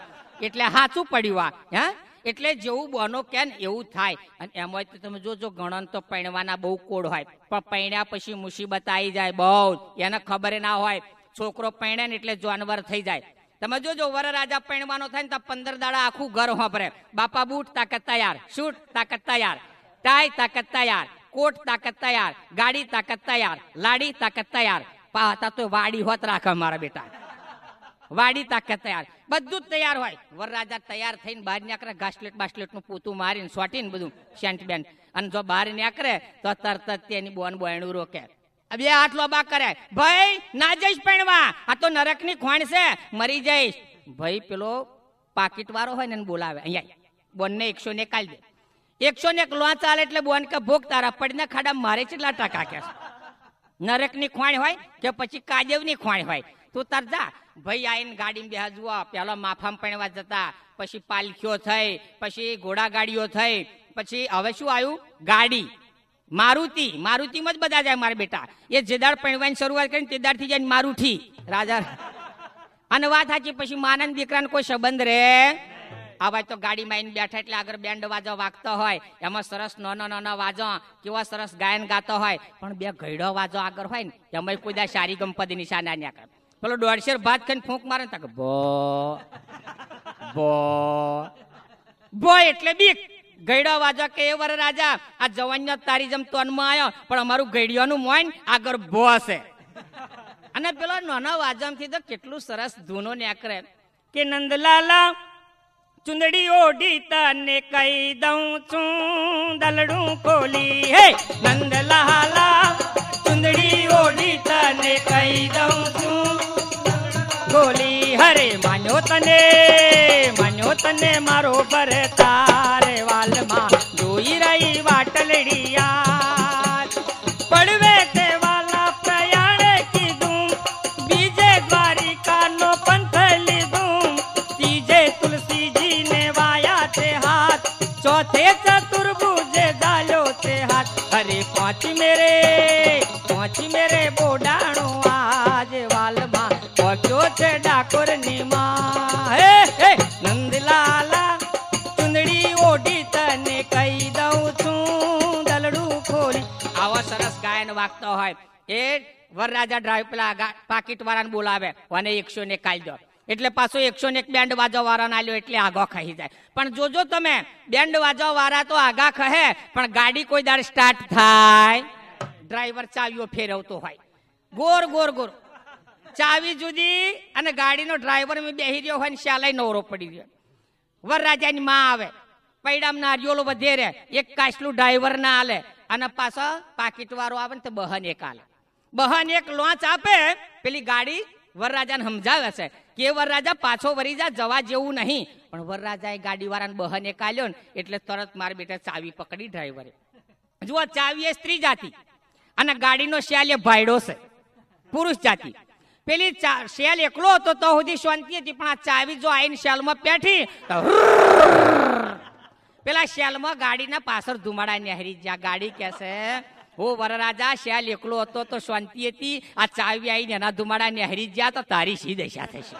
S1: એટલે હાચું પડ્યું આ હા એટલે જેવું બનો કે એવું થાય અને એમાં તો તમે જોજો ગણન તો પૈણવાના બહુ કોડ હોય પણ પૈણ્યા પછી મુસીબત આવી જાય બહુ એને ખબર ના હોય છોકરો પૈણે ને એટલે જાનવર થઈ જાય તમે જોજો વર રાજા પૈણવાનો થાય ને તો પંદર દાડા આખું ઘર હોભરે બાપા બૂટ તાકાત તૈયાર શૂટ તાકાત તૈયાર ટાઈ તાકાત તૈયાર કોટ તાકાત તૈયાર ગાડી તાકાત તૈયાર લાડી તાકાત તૈયાર પાતા તો વાડી હોત રાખે મારા બેટા વાડી તાકે તૈયાર બધું જ તૈયાર હોય વરરાજા તૈયાર થઈને બહાર નીકળે ઘાસલેટ નું પૂતું મારીને સોટીને બધું સેન્ટ બેન અને જો બહાર નીકળે તો તરત તેની બોન બોયણું રોકે બે હાથ બા કરે ભાઈ ના જઈશ પૈણવા આ તો નરકની ખોણ છે મરી જઈશ ભાઈ પેલો પાકીટ વાળો હોય ને બોલાવે અહીંયા બોનને એકસો ને કાઢી દે એકસો ને એક લોન ચાલે એટલે બોન કે ભોગ તારા પડીને ખાડા મારે કેટલા ટકા કે નરકની ખોણ હોય કે પછી કાદેવની ખોણ હોય તું તાર જા ભાઈ આઈને ગાડીમાં બેહા જુઓ પેલો માફામ પણવા જતા પછી પાલખીઓ થઈ પછી ઘોડા ગાડીઓ થઈ પછી હવે શું આવ્યું ગાડી મારુતિ મારુતિમાં જ બધા જાય મારા બેટા એ જે દાડ પણવાની શરૂઆત કરીને તે દાડથી જઈને મારુઠી રાજા અને વાત સાચી પછી માનંદ દીકરાને કોઈ સંબંધ રે આવા તો ગાડીમાં આવીને બેઠા એટલે આગળ બેન્ડ વાજો વાગતો હોય એમાં સરસ નાનો નાનો વાજો કેવા સરસ ગાયન ગાતો હોય પણ બે ઘડો વાજો આગળ હોય ને એમાં કોઈ દા સારી ગમપદી નિશાના ન્યા કરે પેલો દોઢશેર ભાત ખાઈને ફૂંક મારે ને તાકે ભો ભો એટલે બીક ગઈડો વાજો કે એ વર રાજા આ જવાનનો તારી જેમ તનમાં આવ્યો પણ અમારું ગઈડિયાનું મોઈન આગળ ભો હશે અને પેલો નાના વાજમ થી તો કેટલું સરસ ધૂનો નેકરે કે નંદલાલા ચુંદડી ઓઢી તને કહી દઉં છું દલડું ખોલી હે
S2: નંદલાલા ચુંદડી ઓઢી તને કહી દઉં છું ખોલી હરે માન્યો તને માન્યો તને મારો ભરતા ચોથે ચતુર્ભુજે ડાલ્યો તે હાથ અરે પહોંચી મેરે પહોંચી મેરે બોડાણો આજ વાલમાં પહોંચ્યો છે ડાકોર ની હે હે નંદલાલા
S1: ચુંદડી ઓઢી તને કહી દઉં છું દલડું ખોલી આવો સરસ ગાયન વાગતો હોય એ વરરાજા ડ્રાઈવ પેલા પાકીટ વાળાને બોલાવે અને એકસો ને કાઢી દો એટલે પાછો એકસો ને એક બેન્ડ વાળાને આલ્યો એટલે આગો ખાઈ જાય પણ જોજો તમે બેન્ડ વાજવા વાળા તો આગા ખહે પણ ગાડી કોઈ દાડે સ્ટાર્ટ થાય ડ્રાઈવર ચાવીઓ ફેરવતો હોય ગોર ગોર ગોર ચાવી જુદી અને ગાડીનો ડ્રાઈવર મેં બેહી રહ્યો હોય ને શાલાય નવરો પડી ગયો વરરાજાની માં આવે પૈડામ નારિયોલો વધેરે એક કાચલું ડ્રાઈવર ના આલે અને પાછો પાકીટ વાળો આવે ને તો બહન એક આલે બહન એક લોન્ચ આપે પેલી ગાડી વરરાજાને સમજાવે છે કે વરરાજા પાછો વરી જા જવા જેવું નહીં પણ વરરાજાએ ગાડીવાળાને બહને કાલ્યો ને એટલે તરત માર બેટા ચાવી પકડી ડ્રાઈવરે જુઓ ચાવી એ સ્ત્રી જાતિ અને ગાડીનો શેલ એ ભાઈડો છે પુરુષ જાતિ પેલી શેલ એકલો હતો તો સુધી શાંતિ હતી પણ આ ચાવી જો આઈને શેલમાં પેઠી તો પેલા શેલમાં ગાડીના પાછળ ધુમાડા નેહરી જ્યાં ગાડી છે ઓ વરરાજા શ્યાલ એકલો હતો તો શાંતિ હતી આ ચાવી આવીને એના ધુમાડા નેહરી ગયા તો તારી સી દશા થશે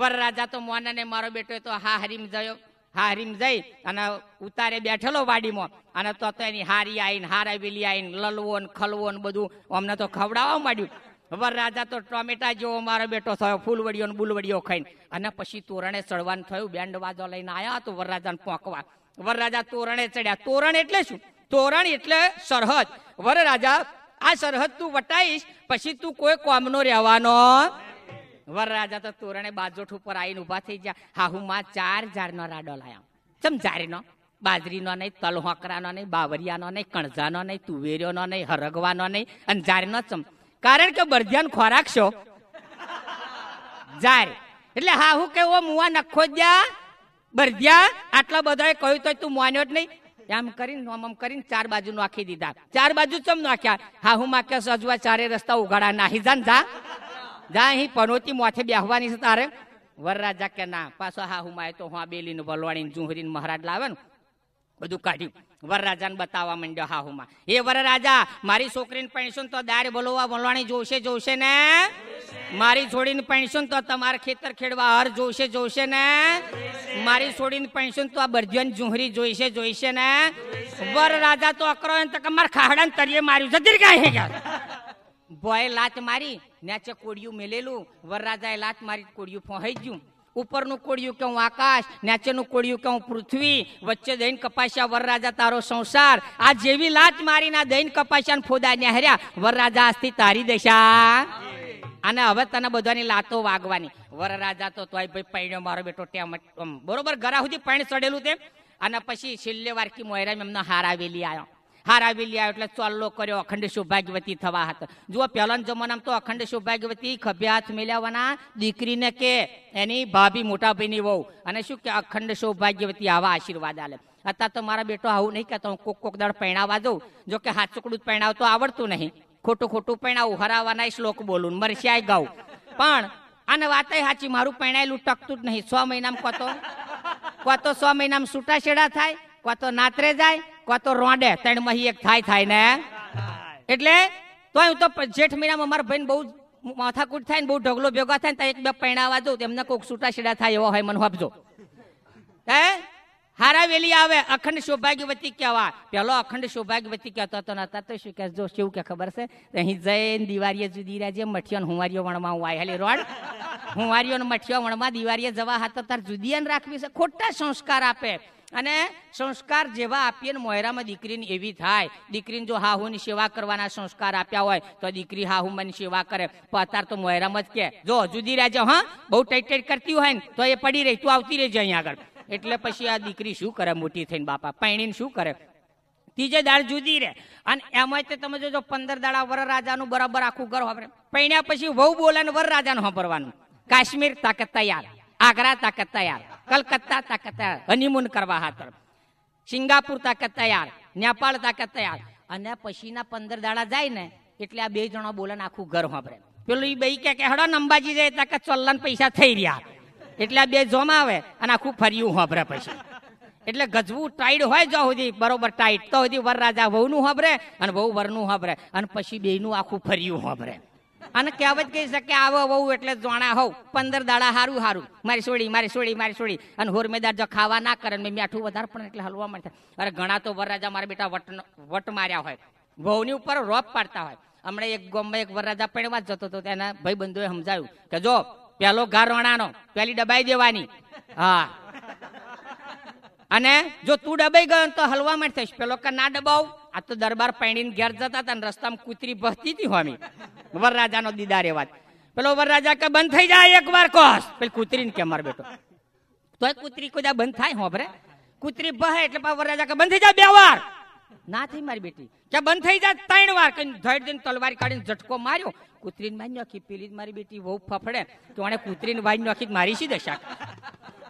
S1: વરરાજા તો મોના ને મારો બેટો તો હા હરીમ જયો હા હરીમ જઈ અને ઉતારે બેઠેલો વાડીમાં અને તો એની હારી આવીને હારાવેલી આવીને લલવો ને ખલવો ને બધું અમને તો ખવડાવવા માંડ્યું વરરાજા તો ટોમેટા જેવો મારો બેટો થયો ફૂલવડીઓ ને બુલવડીઓ ખાઈને અને પછી તોરણે ચડવાનું થયું બેન્ડ વાજો લઈને આવ્યા તો વરરાજાને પોંકવા વરરાજા તોરણે ચડ્યા તોરણ એટલે શું તોરણ એટલે સરહદ વરરાજા આ સરહદ તું વટાઈશ પછી તું કોઈ કોમનો રહેવાનો વરરાજા તો તોરણે બાજોઠ ઉપર આવીને ઉભા થઈ ગયા હા હું માં ચાર નો રાડો લાયા ચમ નો બાજરી નો નહીં તલહોકરાનો નહીં બાવરિયાનો નહીં કણઝાનો નહીં નો નહીં હરગવાનો નહીં અને જારનો ચમ કારણ કે બરધ્યાન ખોરાક છો જાર એટલે હા હું કેવો મુવા નખો જ્યા બરધ્યા આટલા બધાએ કહ્યું તો તું માન્યો જ નહીં આમ કરીને આમ આમ કરીને ચાર બાજુ નાખી દીધા ચાર બાજુ ચમ નાખ્યા હા હું માં કે સજવા ચારે રસ્તા ઉઘાડા નાહી જાન જા જા અહીં પનોતી માથે બેહવાની છે તારે વરરાજા કે ના પાછો હા હું માય તો હું આ બેલીને વલવાણી જુહરીને મહારાજ લાવે બધું કાઢ્યું વરરાજાને બતાવવા માંડ્યો હાહુમાં એ વરરાજા મારી છોકરીને પૈણશું તો દાર બોલવા બોલવાની જોશે જોશે ને મારી છોડીને પૈણશું તો તમારે ખેતર ખેડવા હર જોશે જોશે ને મારી છોડીને પૈણશું તો આ બરજન જુહરી જોઈશે જોઈશે ને વરરાજા તો અકરો તો તક ખાડા ને તરીએ માર્યું જતી કાંઈ ગયા ભોએ લાત મારી નેચે કોડિયું મેલેલું વરરાજાએ લાત મારી કોડિયું ફોહાઈ ગયું ઉપરનું કોળિયું કે હું આકાશ નીચેનું કોળિયું કે હું પૃથ્વી વચ્ચે દૈન કપાસ્યા વરરાજા તારો સંસાર આ જેવી લાત મારીના દૈન કપાસ્યા ફોદા ન્યાહર્યા વરરાજા આસ્તી તારી દેશા અને હવે તને બધાની લાતો વાગવાની વરરાજા તો તોય ભાઈ પૈણ્યો મારો બેટો ત્યાં બરોબર ઘરા સુધી પૈણ ચડેલું તેમ અને પછી છેલ્લે વારકી મોયરા એમનો હાર આવેલી આવ્યા હારાવી લ્યા એટલે ચોલ્લો કર્યો અખંડ સૌભાગ્યવતી થવા હતા જુઓ પહેલાના જમાનામાં તો અખંડ સૌભાગ્યવતી ખભે હાથ મેળવવાના દીકરીને કે એની ભાભી મોટા ભાઈની વહુ અને શું કે અખંડ સૌભાગ્યવતી આવા આશીર્વાદ આલે અત્યારે તો મારા બેટો આવું નહીં કહેતો હું કોક કોક દાડ પહેણાવા દઉં જો કે હાથ ચુકડું પહેણાવતો આવડતું નહીં ખોટું ખોટું પહેણાવું હરાવાના શ્લોક બોલું મરસ્યાય ગાઉં પણ અને વાત સાચી મારું પહેણાયેલું ટકતું જ નહીં છ મહિનામાં કોતો કોતો છ મહિનામાં છેડા થાય કોતો નાતરે જાય કો તો રોંડે ત્રણ મહી એક થાય થાય ને એટલે તો હું તો જેઠ મહિનામાં મારા ભાઈ બહુ માથાકૂટ થાય ને બહુ ઢગલો ભેગા થાય ને ત્યાં એક બે પૈણાવા દઉં એમને કોઈક છૂટા છેડા થાય એવો હોય મને આપજો હે હારા વેલી આવે અખંડ સૌભાગ્યવતી કહેવા પેલો અખંડ સૌભાગ્યવતી કહેતો હતો નતા તો શું કે જો શું કે ખબર છે અહીં જૈન દિવાળીએ જુદી રાજે મઠિયો હુંવારીઓ વણમાં હું આવેલી રોડ હુંવારીઓ મઠિયો વણમાં દિવાળીએ જવા હાથ તાર જુદીયાન રાખવી છે ખોટા સંસ્કાર આપે અને સંસ્કાર જેવા આપીએ ને મોયરામાં દીકરીને એવી થાય દીકરીને જો હાહુની સેવા કરવાના સંસ્કાર આપ્યા હોય તો દીકરી હાહુ હાહુમાની સેવા કરે અત્યારે તો મોયરામાં જ કે જો જુદી રહેજો હા બહુ ટાઈટ ટાઈટ કરતી હોય ને તો એ પડી રહી તું આવતી રહેજે અહીંયા આગળ એટલે પછી આ દીકરી શું કરે મોટી થઈને બાપા પૈણીને શું કરે ત્રીજે દાળ જુદી રહે અને એમાં તે તમે જોજો પંદર દાડા વર રાજાનું બરાબર આખું ઘર વાપરે પૈણ્યા પછી વહુ બોલે ને વર રાજાનું સાંભળવાનું કાશ્મીર તાકત તૈયાર આગ્રા તાકત તૈયાર કલકત્તા તાકાત તૈયાર હનીમૂન કરવા હાતર સિંગાપુર તાકે તૈયાર નેપાળ તાકે તૈયાર અને પછીના પંદર દાડા જાય ને એટલે આ બે જણા બોલે આખું ઘર વાપરે પેલું એ બે કે હેડો ને અંબાજી જાય તાકાત ચલન પૈસા થઈ રહ્યા એટલે આ બે જોમાં આવે અને આખું ફર્યું વાપરે પછી એટલે ગજવું ટાઈટ હોય જો સુધી બરોબર ટાઈટ તો સુધી વરરાજા નું હોભરે અને વહુ વરનું હોભરે અને પછી બેયનું આખું ફર્યું હોભરે અને કહેવત કહી શકે આવો વહુ એટલે જોણા હોવ પંદર દાડા હારું હારું મારી સોડી મારી સોડી મારી સોડી અને હોરમેદાર જો ખાવા ના કરે મેં મીઠું વધારે પણ એટલે હલવા મળે અરે ઘણા તો વરરાજા મારા બેટા વટ વટ માર્યા હોય વહુની ઉપર રોપ પાડતા હોય હમણાં એક ગામમાં એક વરરાજા પડવા જતો હતો તેના ભાઈબંધોએ સમજાયું કે જો પેલો ઘર વણાનો પેલી દબાઈ દેવાની હા અને જો તું ડબાઈ ગયો તો હલવા માટે થઈશ પેલો કે ના ડબાવ આ તો દરબાર પૈણીને ઘેર જતા હતા રસ્તામાં કૂતરી ભસતી હતી હોમી વરરાજાનો દીદાર એ વાત પેલો વરરાજા કે બંધ થઈ જાય એક વાર કોસ પેલી ને કે માર બેઠો તો કૂતરી કોઈ બંધ થાય હોભરે કૂતરી બહે એટલે વરરાજા કે બંધ થઈ જાય બે વાર ના થઈ મારી બેટી કે બંધ થઈ જાય ત્રણ વાર કઈ ધડ દિન તલવારી કાઢીને ઝટકો માર્યો કૂતરીને મારી નાખી પેલી મારી બેટી વહુ ફફડે તો એને કૂતરીને વાઈ નાખી મારી શી દશા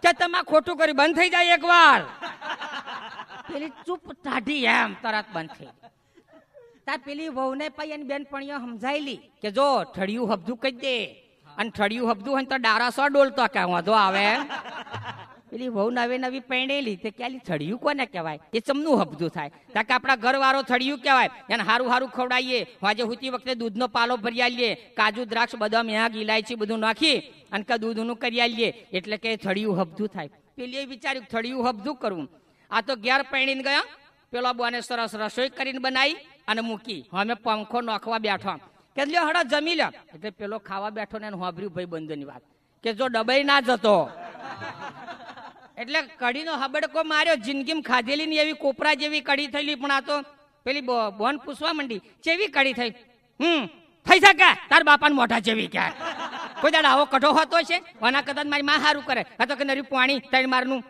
S1: કે તમે ખોટું કર્યું બંધ થઈ જાય એક વાર પેલી ચૂપ ટાઢી એમ તરત બંધ થઈ તાર પેલી વહુને પાઈ એની બેનપણીઓ સમજાયેલી કે જો ઠળિયું હબધું કહી દે અને ઠળિયું હબધું હોય તો ડારા સો ડોલતો કે વાંધો આવે પેલી વહુ નવી નવી પહેણેલી તે ક્યાં થળિયું કોને કહેવાય એ ચમનું હબધું થાય કારણ કે આપણા ઘરવાળો થળિયું કહેવાય એને હારું હારું ખવડાવીએ આજે હુતી વખતે દૂધનો પાલો ભરી આવીએ કાજુ દ્રાક્ષ બદામ યાગ ઇલાયચી બધું નાખી અને કે દૂધનું કરી આવીએ એટલે કે થળિયું હબધું થાય પેલી વિચાર્યું થળિયું હબધું કરવું આ તો ઘેર પહેણીને ગયા પેલો બોને સરસ રસોઈ કરીને બનાવી અને મૂકી અમે પંખો નોખવા બેઠો કે લ્યો હડા જમી લ્યો એટલે પેલો ખાવા બેઠો ને હોભર્યું ભાઈ બંધની વાત કે જો ડબાઈ ના જતો એટલે કઢીનો હબડકો માર્યો જિંદગીમાં ખાધેલી ની એવી કોપરા જેવી કડી થયેલી પણ આ તો પેલી બોન પૂછવા માંડી ચેવી કડી થઈ હમ થઈ શકે તાર બાપાને મોઢા જેવી ક્યાં કોઈ દાડા આવો કઠો હોતો છે આના કદાચ મારી માં સારું કરે આ તો કે નરી પાણી ત્રણ મારનું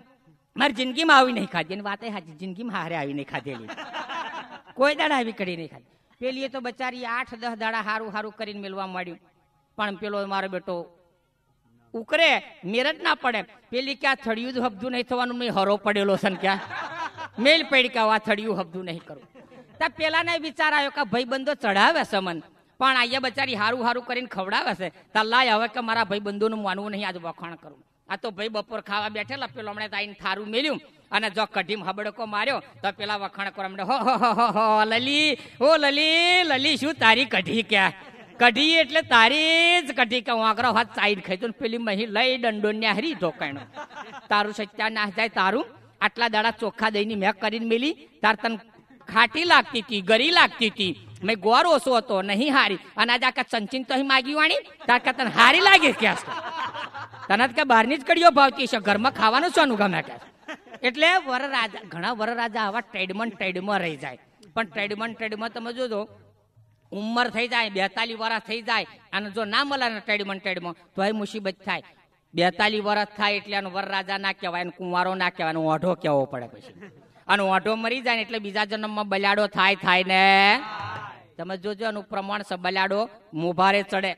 S1: મારી જિંદગીમાં આવી નહીં ખાધી એની વાતે હાજી જિંદગીમાં હારે આવી નહીં ખાધેલી કોઈ દાડા આવી કઢી નહીં ખાધી પેલી તો બચારી આઠ દસ દાડા હારું હારું કરીને મેળવા માંડ્યું પણ પેલો મારો બેટો ઉકરે મેરજ ના પડે પેલી ક્યાં થડિયું જ હબધું નહીં થવાનું નહીં હરો પડેલો છે ક્યાં મેલ પડી કે આ થળિયું હબધું નહીં કરું ત્યાં પેલા ને વિચાર આવ્યો કે ભાઈ બંધો ચઢાવે છે મને પણ અહીંયા બચારી હારું હારું કરીને ખવડાવે છે તા લાય હવે કે મારા ભાઈ બંધોનું માનવું નહીં આજ વખાણ કરું આ તો ભાઈ બપોર ખાવા બેઠેલા પેલો હમણાં તો આઈને થારું મેલ્યું અને જો કઢીમ હબડકો માર્યો તો પેલા વખાણ કરો હો હો લલી ઓ લલી લલી શું તારી કઢી ક્યાં કઢી એટલે તારી જ કઢી કે વાંકરો હાથ સાઈડ ખાઈ તો પેલી મહી લઈ દંડો ને ન્યાહરી ઢોકાણો તારું સત્યાનાશ જાય તારું આટલા દાડા ચોખ્ખા દહીંની મેં કરીને મેલી તાર તને ખાટી લાગતી હતી ગરી લાગતી હતી મેં ગોર ઓછો હતો નહીં હારી અને આજે આખા ચંચીન તો માગી વાણી તાર કે તને હારી લાગી ક્યાં તને કે બહારની જ કડીઓ ભાવતી છે ઘરમાં ખાવાનું શોનું ગમે કે એટલે વરરાજા ઘણા વરરાજા આવા ટ્રેડમાં ટ્રેડમાં રહી જાય પણ ટ્રેડમાં ટ્રેડમાં તમે જોજો ઉંમર થઈ જાય બેતાલીસ વર્ષ થઈ જાય અને જો ના મળે ને ટ્રેડમાં તો એ મુસીબત થાય બેતાલીસ વર્ષ થાય એટલે આનો વરરાજા ના કહેવાય અને કુંવારો ના કહેવાય ઓઢો કહેવો પડે પછી અને ઓઢો મરી જાય ને એટલે બીજા જન્મમાં બલાડો થાય થાય ને તમે જોજો એનું પ્રમાણ છે બલાડો મોભારે ચડે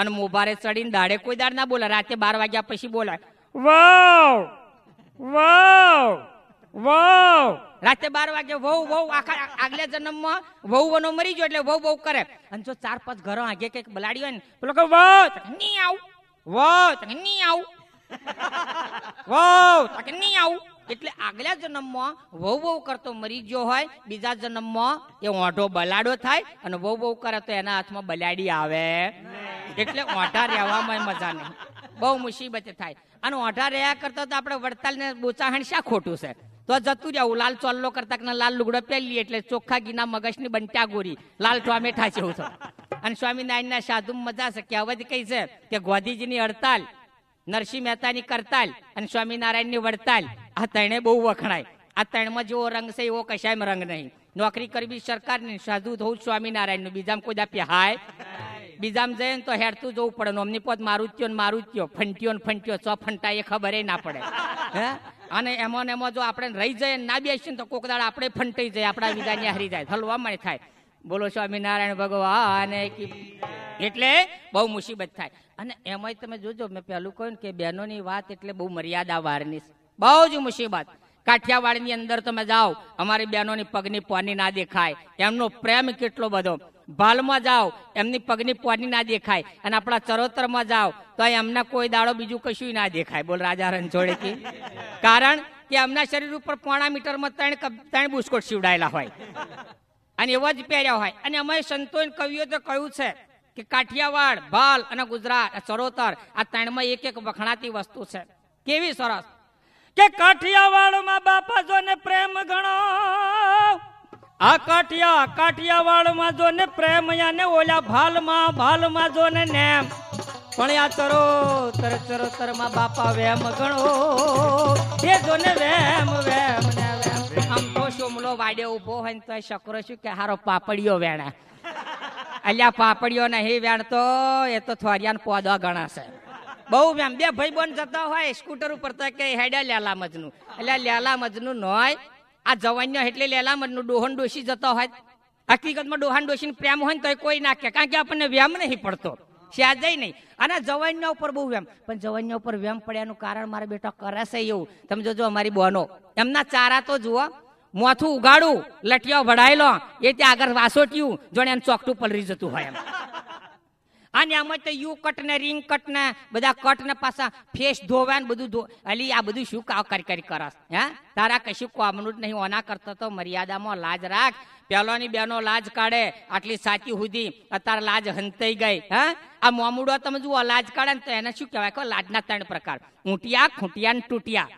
S1: અને મોભારે ચડીને દાડે કોઈ દાડ ના બોલે રાતે બાર વાગ્યા પછી બોલાય વાવ રાતે બાર વાગે વહુ વહુ આખા આગલા માં વહુ વનો મરી ગયો એટલે વહુ વહુ કરે અને જો ચાર પાંચ ઘરો આગે કઈક બલાડી હોય ને પેલો કે વાવ નહીં આવું વાવ નહીં આવું વાવ તક નહીં આવું એટલે આગલા જન્મમાં વહુ વહુ કરતો મરી ગયો હોય બીજા જન્મ માં એ ઓઢો બલાડો થાય અને વહુ વહુ કરે તો એના હાથમાં બલાડી આવે એટલે ઓઢા રહેવામાં મજા નહીં બહુ મુસીબત થાય અને ઓઢા રહ્યા કરતા તો આપણે વડતાલને બોચાહણ શા ખોટું છે તો જતું રહેવું લાલ ચોલ્લો કરતા લાલ લુગડો પહેરીએ એટલે ચોખ્ખા ગીના મગજની બનટ્યા ગોરી લાલ ટોમેઠા જેવું છે અને સ્વામિનારાયણના સાધુ મજા છે કહેવત કઈ છે કે ગોધીજીની હડતાલ નરસિંહ મહેતાની કરતાલ અને સ્વામિનારાયણની વડતાલ આ ત્રણે બહુ વખણાય આ તણમાં જેવો રંગ છે એવો કશાયમાં રંગ નહીં નોકરી કરવી સરકારની સાધુ થવું સ્વામિનારાયણનું બીજામાં કોઈ આપ્યા હાય બીજામાં જઈએ ને તો હેરતું જવું પડે નોમની પોત મારું જ ને મારું જ ફંટ્યો ને ફંટ્યો સો ફંટા એ ખબર ના પડે હે અને એમાં ને એમાં જો આપણે રહી જઈએ ના બેસીએ ને તો કોક આપણે ફંટાઈ જાય આપણા બીજા બીજાને હરી જાય હલવા માટે થાય બોલો સ્વામિનારાયણ ભગવાન એટલે બહુ મુસીબત થાય અને એમાંય તમે જોજો મેં પહેલું કહ્યું કે બહેનોની વાત એટલે બહુ મર્યાદા વારની બહુ જ મુસીબત કાઠિયાવાડની અંદર તમે જાઓ અમારી બહેનોની પગની પોની ના દેખાય એમનો પ્રેમ કેટલો બધો ભાલમાં જાઓ એમની પગની પોની ના દેખાય અને આપણા ચરોતરમાં જાઓ તો એમના કોઈ દાડો બીજું કશું ના દેખાય બોલ રાજા રણછોડેથી કારણ કે એમના શરીર ઉપર પોણા મીટરમાં ત્રણ ત્રણ બુસ્કોટ સીવડાયેલા હોય અને એવા જ પહેર્યા હોય અને અમારે સંતોન કવિઓ તો કહ્યું છે કે કાઠિયાવાડ ભાલ અને ગુજરાત ચરોતર આ ત્રણમાં એક એક વખણાતી વસ્તુ છે કેવી સરસ કે કાઠિયાવાડમાં
S2: બાપા જોને પ્રેમ ઘણો આ કાઠિયા માં જો ને પ્રેમ ને ઓલા ભાલમાં ભાલમાં જો ને નેમ પણ આ તરો તર ચરોતર માં બાપા વેમ ગણો એ જો ને વેમ વેમ
S1: ને વેમ આમ તો સોમલો વાડે ઉભો હોય ને તો શકરો શું કે હારો પાપડીઓ વેણા અલ્યા પાપડિયો નહીં વેણતો એ તો થોરિયાન પોદો ગણાશે બહુ વેમ બે ભાઈ બોન જતા હોય સ્કૂટર ઉપર તો કે હેડે લેલા મજનું એટલે લેલા મજનું નોય આ જવાન્ય એટલે લેલામરનું ડોહન ડોશી જતો હોય હકીકતમાં ડોહાન ડોશીને પ્રેમ હોય ને તો કોઈ ના કે કારણ કે આપણને વ્યામ નહીં પડતો સ્યાજાય નહીં અને જવાનના ઉપર બહુ વેમ પણ જવાનના ઉપર વેમ પડ્યાનું કારણ મારા બેટા કરાશે એવું તમે જોજો અમારી બહનો એમના ચારા તો જુઓ મોથું ઉગાડું લટિયો ભડાયેલો એ ત્યાં આગળ વાસોટ્યું જોણે એમ ચોકટું પલરી જતું હોય એમ અને આમ તો યુ કટ ને રિંગ કટ ને બધા કટ ને પાછા ફેસ ધોવા ને બધું ધો અલી આ બધું શું કાવ કરી કરી કરસ હે તારા કશું કોમનું જ નહીં ઓના કરતો તો મર્યાદામાં લાજ રાખ પેલોની બેનો લાજ કાઢે આટલી સાચી સુધી અત્યારે લાજ હંતાઈ ગઈ હે આ મોમુડો તમે જુઓ લાજ કાઢે ને તો એને શું કહેવાય લાજના ત્રણ પ્રકાર ઊંટિયા ખૂંટિયા ને તૂટિયા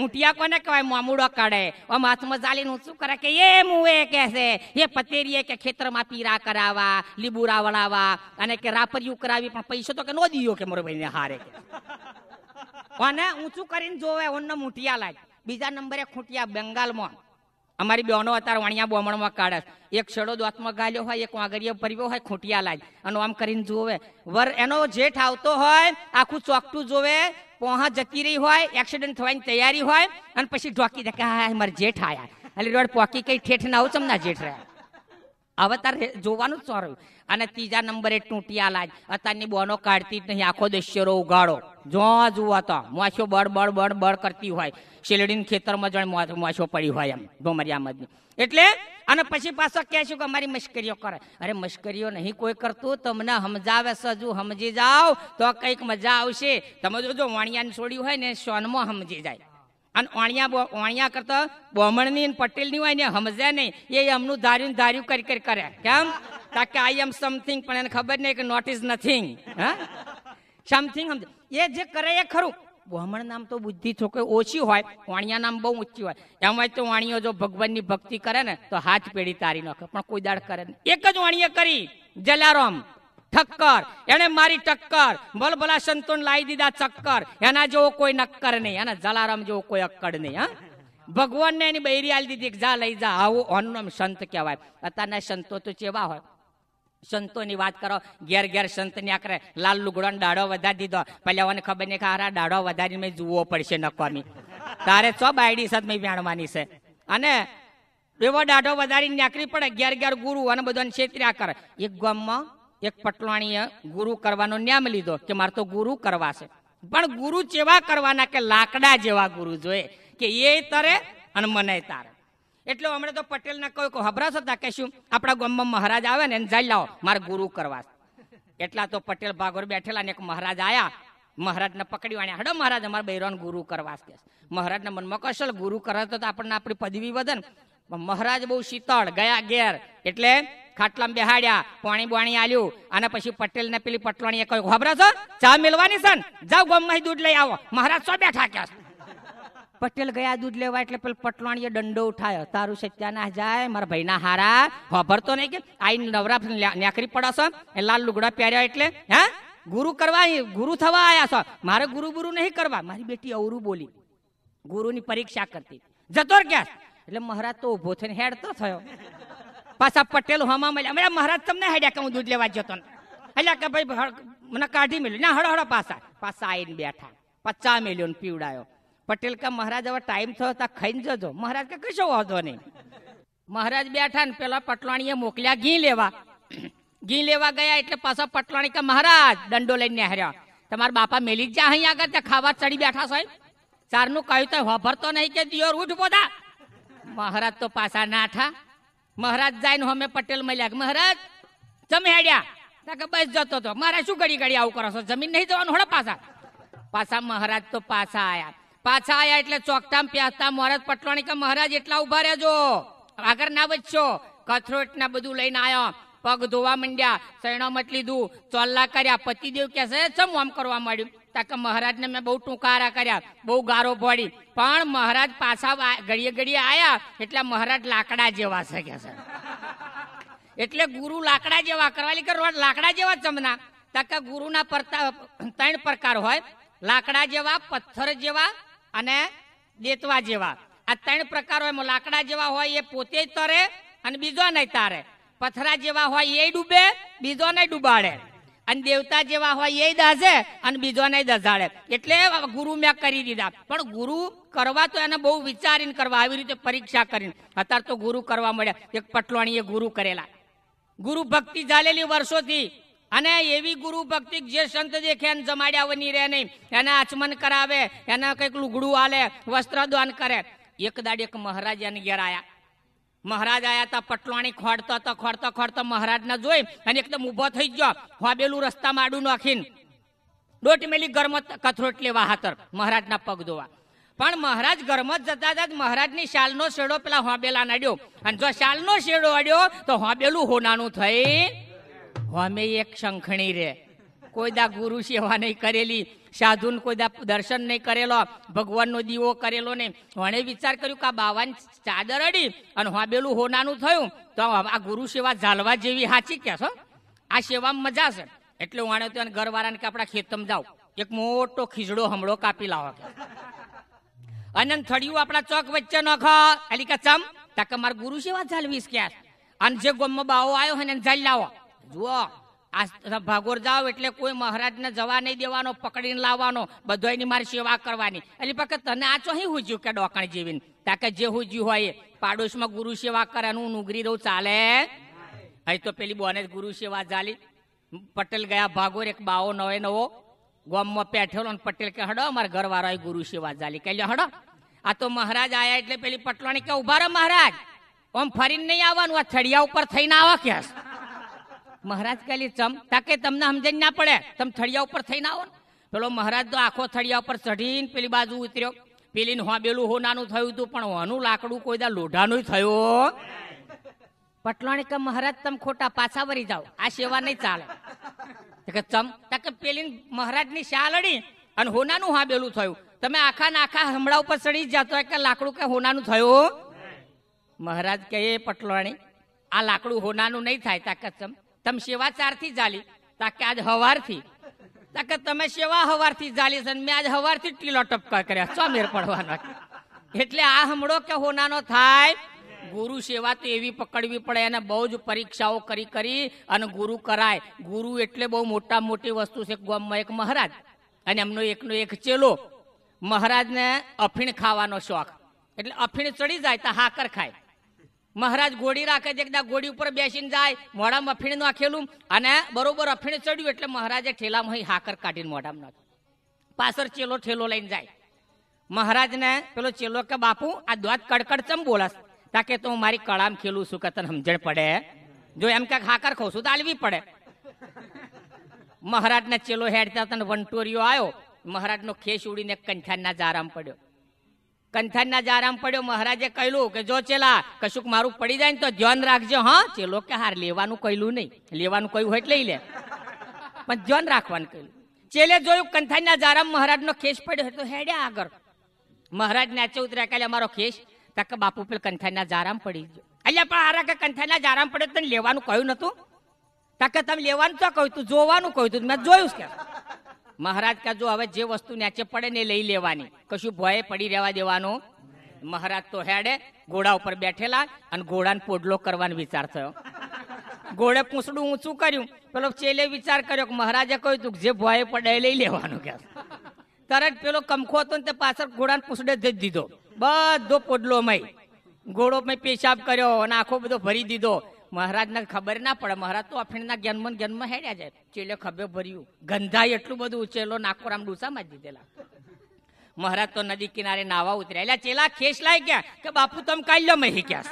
S1: ઊંટિયા કોને કહેવાય મામુડો કાઢે આમ હાથમાં ચાલીને હું શું કરે કે એ મુએ એ છે એ પતેરીએ કે ખેતરમાં પીરા કરાવા લીબુરા વળાવા અને કે રાપરિયું કરાવી પણ પૈસો તો કે નો દીયો કે મારો ભાઈને હારે કોને ઊંચું કરીને જોવે ઓનને મૂઠિયા લાગે બીજા નંબરે ખૂંટિયા બંગાળમાં અમારી બહેનો અત્યારે વણિયા બોમણમાં કાઢે એક છેડો દોતમાં ગાલ્યો હોય એક વાંગરીએ ભર્યો હોય ખૂંટિયા લાજ અને આમ કરીને જોવે વર એનો જેઠ આવતો હોય આખું ચોકટું જોવે પોહા જતી રહી હોય એક્સિડન્ટ થવાની તૈયારી હોય અને પછી ઢોકી દે કે હા મારા જેઠ આયા એટલે રોડ પોકી કઈ ઠેઠ ના આવું ચમ ના જેઠ રહ્યા હવે તાર જોવાનું જ ચોર્યું અને ત્રીજા નંબરે ટૂંટિયા લાજ અત્યારની બોનો કાઢતી જ નહીં આખો દશ્યરો ઉગાડો જો જુઓ તો મોછો બળ બળ બળ બળ કરતી હોય શેલડીને ખેતરમાં જણ મોછો પડી હોય એમ ઢોમરિયા મજની એટલે અને પછી પાછો કહેશું કે અમારી મશ્કરીઓ કરે અરે મશ્કરીઓ નહીં કોઈ કરતું તમને સમજાવે સજુ સમજી જાઓ તો કંઈક મજા આવશે તમે જોજો વાણિયાને છોડ્યું હોય ને સોનમાં સમજી જાય અને ઓણિયા ઓણિયા કરતા બોમણની પટેલની હોય ને સમજે નહીં એ એમનું ધાર્યું ધાર્યું કરી કરી કરે કેમ તાકે આઈ એમ સમથિંગ પણ એને ખબર નહીં કે નોટ ઇઝ નથિંગ સમથિંગ એ જે કરે એ ખરું બ્રાહ્મણ નામ તો બુદ્ધિ થોકે ઓછી હોય વાણિયા નામ બહુ ઊંચી હોય એમાં તો વાણિયો જો ભગવાનની ભક્તિ કરે ને તો હાથ પેઢી તારી નાખે પણ કોઈ દાડ કરે એક જ વાણીએ કરી જલારામ ઠક્કર એને મારી ટક્કર ભલ ભલા સંતોન લાવી દીધા ચક્કર એના જેવો કોઈ નક્કર નહીં એના જલારામ જેવો કોઈ અક્કડ નહીં હા ભગવાનને એની બૈરી આલી દીધી જા લઈ જા આવું ઓનનો સંત કહેવાય અત્યારના સંતો તો ચેવા હોય સંતોની વાત કરો ઘેર ઘેર સંતની આકરે લાલ લુગડોને દાડો વધારી દીધો પેલા મને ખબર નહીં ખારા દાડો વધારીને મેં જોવો પડશે નકવામી તારે ચો બાયડી સાથે મેં વ્યાણવાની છે અને એવો દાઢો વધારી નાકરી પડે ઘેર ઘેર ગુરુ અને બધાને છેતર્યા કરે એક ગામમાં એક પટલાણીએ ગુરુ કરવાનો નિયમ લીધો કે મારે તો ગુરુ કરવા છે પણ ગુરુ જેવા કરવાના કે લાકડા જેવા ગુરુ જોઈએ કે એ તરે અને મને તારે એટલે હમણાં તો પટેલ પટેલના કોઈ હભરાશો તા કે શું આપણા ગામમાં મહારાજ આવે ને એને જઈ લાવો મારે ગુરુ કરવા એટલા તો પટેલ ભાગોર બેઠેલા ને એક મહારાજ આયા મહારાજને પકડી અને હડો મહારાજ અમારા બૈરોન ગુરુ કરવા કે મહારાજના મનમાં કશલ ગુરુ કરે તો આપણને આપણી પદવી વધન મહારાજ બહુ શીતળ ગયા ઘેર એટલે ખાટલામાં બેહાડ્યા પાણી બાણી આલ્યું અને પછી પટેલ ને પેલી પટલાણીએ કહ્યું ખબર છો ચા મેળવાની છે ને જાઓ ગમમાં દૂધ લઈ આવો મહારાજ સો બેઠા ક્યાં પટેલ ગયા દૂધ લેવા એટલે પેલો પટલાણીએ દંડો ઉઠાયો તારું સત્યાનાશ જાય મારા ભાઈના હારા હોભર તો નહીં કે આઈ નવરા નેકરી પડશો એ લાલ લુગડા પહેર્યા એટલે હા ગુરુ કરવા ગુરુ થવા આવ્યા છો મારે ગુરુ ગુરુ નહીં કરવા મારી બેટી અવરું બોલી ગુરુની પરીક્ષા કરતી જતો ક્યાં એટલે મહારાજ તો ઊભો થઈને હેડ તો થયો પાછા પટેલ હમા મળ્યા મેં મહારાજ તમને હેડ્યા કે હું દૂધ લેવા જતો એટલે કે ભાઈ મને કાઢી મેળ્યું ના હળ હળ પાછા પાછા આવીને બેઠા પચા મેલ્યો પીવડાયો પટેલ કે મહારાજ હવે ટાઈમ થયો તા ખાઈને જજો મહારાજ કે કશો વાંધો નહીં મહારાજ બેઠા ને પેલા પટલાણીએ મોકલ્યા ઘી લેવા ઘી લેવા ગયા એટલે પાછા પટલાણી કે મહારાજ દંડો લઈને નેહર્યા તમારા બાપા મેલી જા અહીંયા આગળ ત્યાં ખાવા ચડી બેઠા સાહેબ ચારનું કહ્યું તો વાભરતો નહીં કે દિયોર ઉઠ બોધા મહારાજ તો પાછા ના થા મહારાજ જાય અમે પટેલ મળ્યા મહારાજ તમે હેડ્યા કે બસ જતો તો મહારાજ શું ઘડી ઘડી આવું કરો છો જમીન નહીં જવાનું હોડે પાછા પાછા મહારાજ તો પાછા આવ્યા પાછા આયા એટલે ચોકટામ પ્યાસતા મહારાજ પટવાણી કે મહારાજ એટલા ઉભા રહેજો આગળ ના બચશો કથરોટ ના બધું લઈને આવ્યો પગ ધોવા માંડ્યા સૈણો મત લીધું ચોલ્લા કર્યા પતિદેવ કે છે ચમ આમ કરવા માંડ્યું તાકે મહારાજને મેં બહુ ટૂંકારા કર્યા બહુ ગારો પડી પણ મહારાજ પાછા ઘડીએ ઘડીએ આયા એટલે મહારાજ લાકડા જેવા છે કે છે એટલે ગુરુ લાકડા જેવા કરવાલી કે લાકડા જેવા ચમના તાકે ગુરુના ત્રણ પ્રકાર હોય લાકડા જેવા પથ્થર જેવા અને દેતવા જેવા આ ત્રણ પ્રકાર હોય લાકડા જેવા હોય એ પોતે જ તરે અને બીજો નહીં તારે પથરા જેવા હોય એ ડૂબે બીજો નહીં ડૂબાડે અને દેવતા જેવા હોય એ દાઝે અને બીજો નહીં દઝાડે એટલે ગુરુ મેં કરી દીધા પણ ગુરુ કરવા તો એને બહુ વિચારીને કરવા આવી રીતે પરીક્ષા કરીને અત્યારે તો ગુરુ કરવા મળ્યા એક પટલોણીએ ગુરુ કરેલા ગુરુ ભક્તિ ચાલેલી વર્ષોથી અને એવી ગુરુ ભક્તિ જે સંત દેખે એને જમાડ્યા વની રહે નહીં એને આચમન કરાવે એને કંઈક લુગડું હાલે વસ્ત્ર દાન કરે એક દાડી એક મહારાજ એને ઘેર આયા મહારાજ આયા તા પટલાણી ખોડતો તો ખોડતો ખોડતો મહારાજને જોઈ અને એકદમ ઊભો થઈ ગયો હોબેલું રસ્તા માડું નાખીને દોટ મેલી ગરમત કથરોટ લેવા હાતર મહારાજના પગ ધોવા પણ મહારાજ ઘરમાં જતા જતા મહારાજની શાલનો શેડો પેલા હોબેલા નડ્યો અને જો શાલનો શેડો અડ્યો તો હોબેલું હોનાનું થઈ હોમે એક શંખણી રે કોઈ દા ગુરુ સેવા નહીં કરેલી સાધુન કોઈ દા દર્શન નહીં કરેલો ભગવાનનો દીવો કરેલો નહીં હોણે વિચાર કર્યું કે આ બાવાની ચાદર અડી અને હા બેલું હોનાનું થયું તો આ ગુરુ સેવા ઝાલવા જેવી સાચી કે છો આ સેવામાં મજા છે એટલે વાણે તો ઘરવાળાને કે આપણા ખેતમ જાઓ એક મોટો ખીજડો હમળો કાપી લાવો અને થળિયું આપણા ચોક વચ્ચે નખ અલી કે ચમ તાકે મારા ગુરુ સેવા ઝાલવીશ ક્યાં અને જે ગોમમાં બાવો આવ્યો હોય એને ઝાલ લાવો જુઓ આ ભાગોર જાઓ એટલે કોઈ મહારાજ ને જવા નહીં દેવાનો પકડીને લાવવાનો બધો એની મારી સેવા કરવાની એટલે પકે તને આ ચો અહીં હુજ્યું કે ડોકણ જીવીને તાકે જે હુજ્યું હોય પાડોશમાં ગુરુ સેવા કરે હું નુગરી રહું ચાલે અહીં તો પેલી બોને ગુરુ સેવા ચાલી પટેલ ગયા ભાગોર એક બાવો નવે નવો ગોમમાં પેઠેલો ને પટેલ કે હડો અમારા ઘરવાળાએ ગુરુ સેવા ચાલી કે હડો આ તો મહારાજ આયા એટલે પેલી પટલાણી કે ઉભા રહો મહારાજ આમ ફરીને નહીં આવવાનું આ થડિયા ઉપર થઈને આવા કે મહારાજ કાલી ચમ તાકે તમને સમજણ ના પડે તમે થળિયા ઉપર થઈને આવો પેલો મહારાજ તો આખો થળિયા ઉપર ચઢીને પેલી બાજુ ઉતર્યો પેલીને હોબેલું હો નાનું થયું હતું પણ હોનું લાકડું કોઈ દા લોઢાનું થયું પટલાણી કે મહારાજ તમે ખોટા પાછા વળી જાઓ આ સેવા નહીં ચાલે કે ચમ તાકે પેલી મહારાજની શાલડી અને હોનાનું બેલું થયું તમે આખા ને આખા હમણાં ઉપર ચડી જતો કે લાકડું કે હોનાનું થયું મહારાજ કે એ પટલાણી આ લાકડું હોનાનું નહીં થાય તાકે ચમ તમે સેવા ચારથી જાલી તાકે આજ હવારથી તાકે તમે સેવા હવારથી જાલી છે મેં આજ હવારથી ટીલો ટપકા કર્યા ચો મેર પડવાનો એટલે આ હમળો કે હોનાનો થાય ગુરુ સેવા તો એવી પકડવી પડે અને બહુ જ પરીક્ષાઓ કરી કરી અને ગુરુ કરાય ગુરુ એટલે બહુ મોટા મોટી વસ્તુ છે ગામમાં એક મહારાજ અને એમનો એકનો એક ચેલો મહારાજને અફીણ ખાવાનો શોખ એટલે અફીણ ચડી જાય તો હાકર ખાય મહારાજ ગોળી રાખે છે એકદા ગોળી ઉપર બેસીને જાય મોઢામાં અફીણ નાખેલું અને બરોબર અફીણ ચડ્યું એટલે મહારાજે ઠેલામાં હાકર કાઢીને મોઢામાં નાખ્યું પાછળ ચેલો ઠેલો લઈને જાય મહારાજને પેલો ચેલો કે બાપુ આ દ્વાત કડકડ ચમ બોલાસ તાકે તો હું મારી કળામ ખેલું છું કે તને સમજણ પડે જો એમ કે હાકર ખઉં છું તો આલવી પડે મહારાજને ચેલો હેડતા તને વંટોરિયો આવ્યો મહારાજનો ખેસ ઉડીને કંઠાના જારામ પડ્યો કંથનના જારામ પડ્યો મહારાજે કહેલું કે જો ચેલા કશુંક મારું પડી જાય ને તો ધ્યાન રાખજો હા ચેલો કે હાર લેવાનું કહ્યું નહીં લેવાનું કહ્યું હોય એટલે લઈ લે પણ ધ્યાન રાખવાનું કહ્યું ચેલે જોયું કંથનના જારામ મહારાજનો ખેસ પડ્યો તો હેડ્યા આગળ મહારાજ નાચે ઉતર્યા કાલે અમારો ખેસ તકે બાપુ પેલ કંથનના જારામ પડી ગયો અલ્યા પણ હારા કે કંથનના જારામ પડ્યો તને લેવાનું કહ્યું નતું તકે તમે લેવાનું તો કહ્યું તું જોવાનું કહ્યું તું મેં જોયું કે મહારાજ કા જો હવે જે વસ્તુ નેચે પડે ને લઈ લેવાની કશું ભોએ પડી રહેવા દેવાનો મહારાજ તો હેડે ઘોડા ઉપર બેઠેલા અને ઘોડાને પોડલો કરવાનો વિચાર થયો ઘોડે પૂંછડું ઊંચું કર્યું પેલો ચેલે વિચાર કર્યો કે મહારાજે કહ્યું તું જે ભોએ પડે લઈ લેવાનું કે તરત પેલો કમખો હતો ને તે પાછળ ઘોડાને પૂંછડે જ દીધો બધો પોડલો મય ઘોડો મેં પેશાબ કર્યો અને આખો બધો ભરી દીધો મહારાજને ખબર ના પડે મહારાજ તો અફીણના જન્મ જન્મ હેડ્યા જાય ચેલે ખભે ભર્યું ગંધાય એટલું બધું ઉચેલો નાકોરામ ડૂસામાં જ દીધેલા મહારાજ તો નદી કિનારે નાવા ઉતર્યા ચેલા ખેસ લાઈ ગયા કે બાપુ તમે કાલ લો મહી ગયા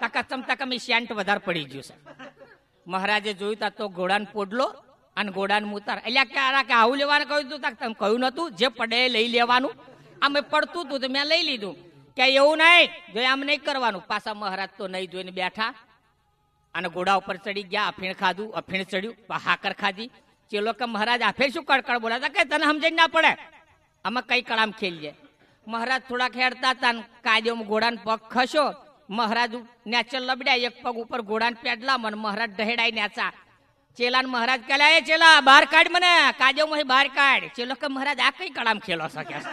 S1: તકા તમ તકા મેં શાંત વધારે પડી ગયું છે મહારાજે જોયું તા તો ઘોડાને પોડલો અને ઘોડાને મુતાર એટલે ક્યારે કે આવું લેવાનું કહ્યું હતું તાક તમે કહ્યું નતું જે પડે લઈ લેવાનું આ મેં પડતું હતું તો મેં લઈ લીધું કે એવું નહીં જો આમ નહીં કરવાનું પાછા મહારાજ તો નહીં જોઈને બેઠા અને ઘોડા ઉપર ચડી ગયા અફીણ ખાધું અફીણ ચડ્યું હાકર ખાધી ચેલો કે મહારાજ આફેર શું કડકડ બોલાતા કે તને સમજણ ના પડે અમે કઈ કળામ ખેલીએ મહારાજ થોડા ખેડતા હતા કાયદો ઘોડાને પગ ખસ્યો મહારાજ નેચર લબડ્યા એક પગ ઉપર ઘોડાને પેડલા મને મહારાજ ઢહેડાઈ નેચા ચેલાને મહારાજ કહેલા એ ચેલા બહાર કાઢ મને કાયદેમાં બહાર કાઢ ચેલો કે મહારાજ આ કઈ કળામ ખેલો શક્યા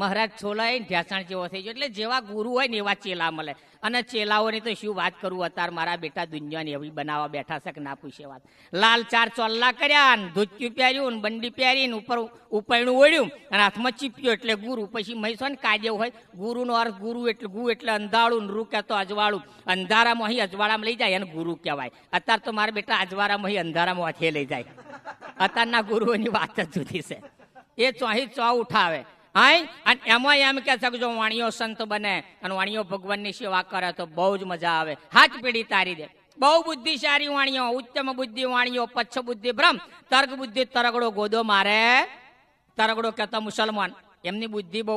S1: મહારાજ છોલાય ઢેસાણ જેવો થઈ ગયો એટલે જેવા ગુરુ હોય ને એવા ચેલા મળે અને ચેલાઓની તો શું વાત કરું અત્યારે મારા બેટા દુનિયાની એવી બનાવવા બેઠા છે કે ના પૂછે વાત લાલ ચાર ચોલ્લા કર્યા ને ધોચ્યું પહેર્યું ને બંડી પહેરીને ઉપર ઉપરણું ઓળ્યું અને હાથમાં ચીપ્યું એટલે ગુરુ પછી મહીસો ને કાજે હોય ગુરુનો અર્થ ગુરુ એટલે ગુ એટલે અંધાળું ને રૂ કહેતો અજવાળું અંધારામાં અહીં અજવાળામાં લઈ જાય એને ગુરુ કહેવાય અત્યાર તો મારા બેટા અજવાળામાં અહીં અંધારામાં હાથે લઈ જાય અત્યારના ગુરુઓની વાત જ જુદી છે એ ચોહી ચો ઉઠાવે હાય અને એમાં એમ કે છે જો વાણિયો સંત બને અને વાણિયો ભગવાનની સેવા કરે તો બહુ જ મજા આવે હાથ પેઢી તારી દે બહુ બુદ્ધિશાળી વાણિયો ઉત્તમ બુદ્ધિ વાણિયો પચ્છ બુદ્ધિ ભ્રમ તર્ક બુદ્ધિ તરગડો ગોદો મારે તરગડો કહેતા મુસલમાન એમની બુદ્ધિ બહુ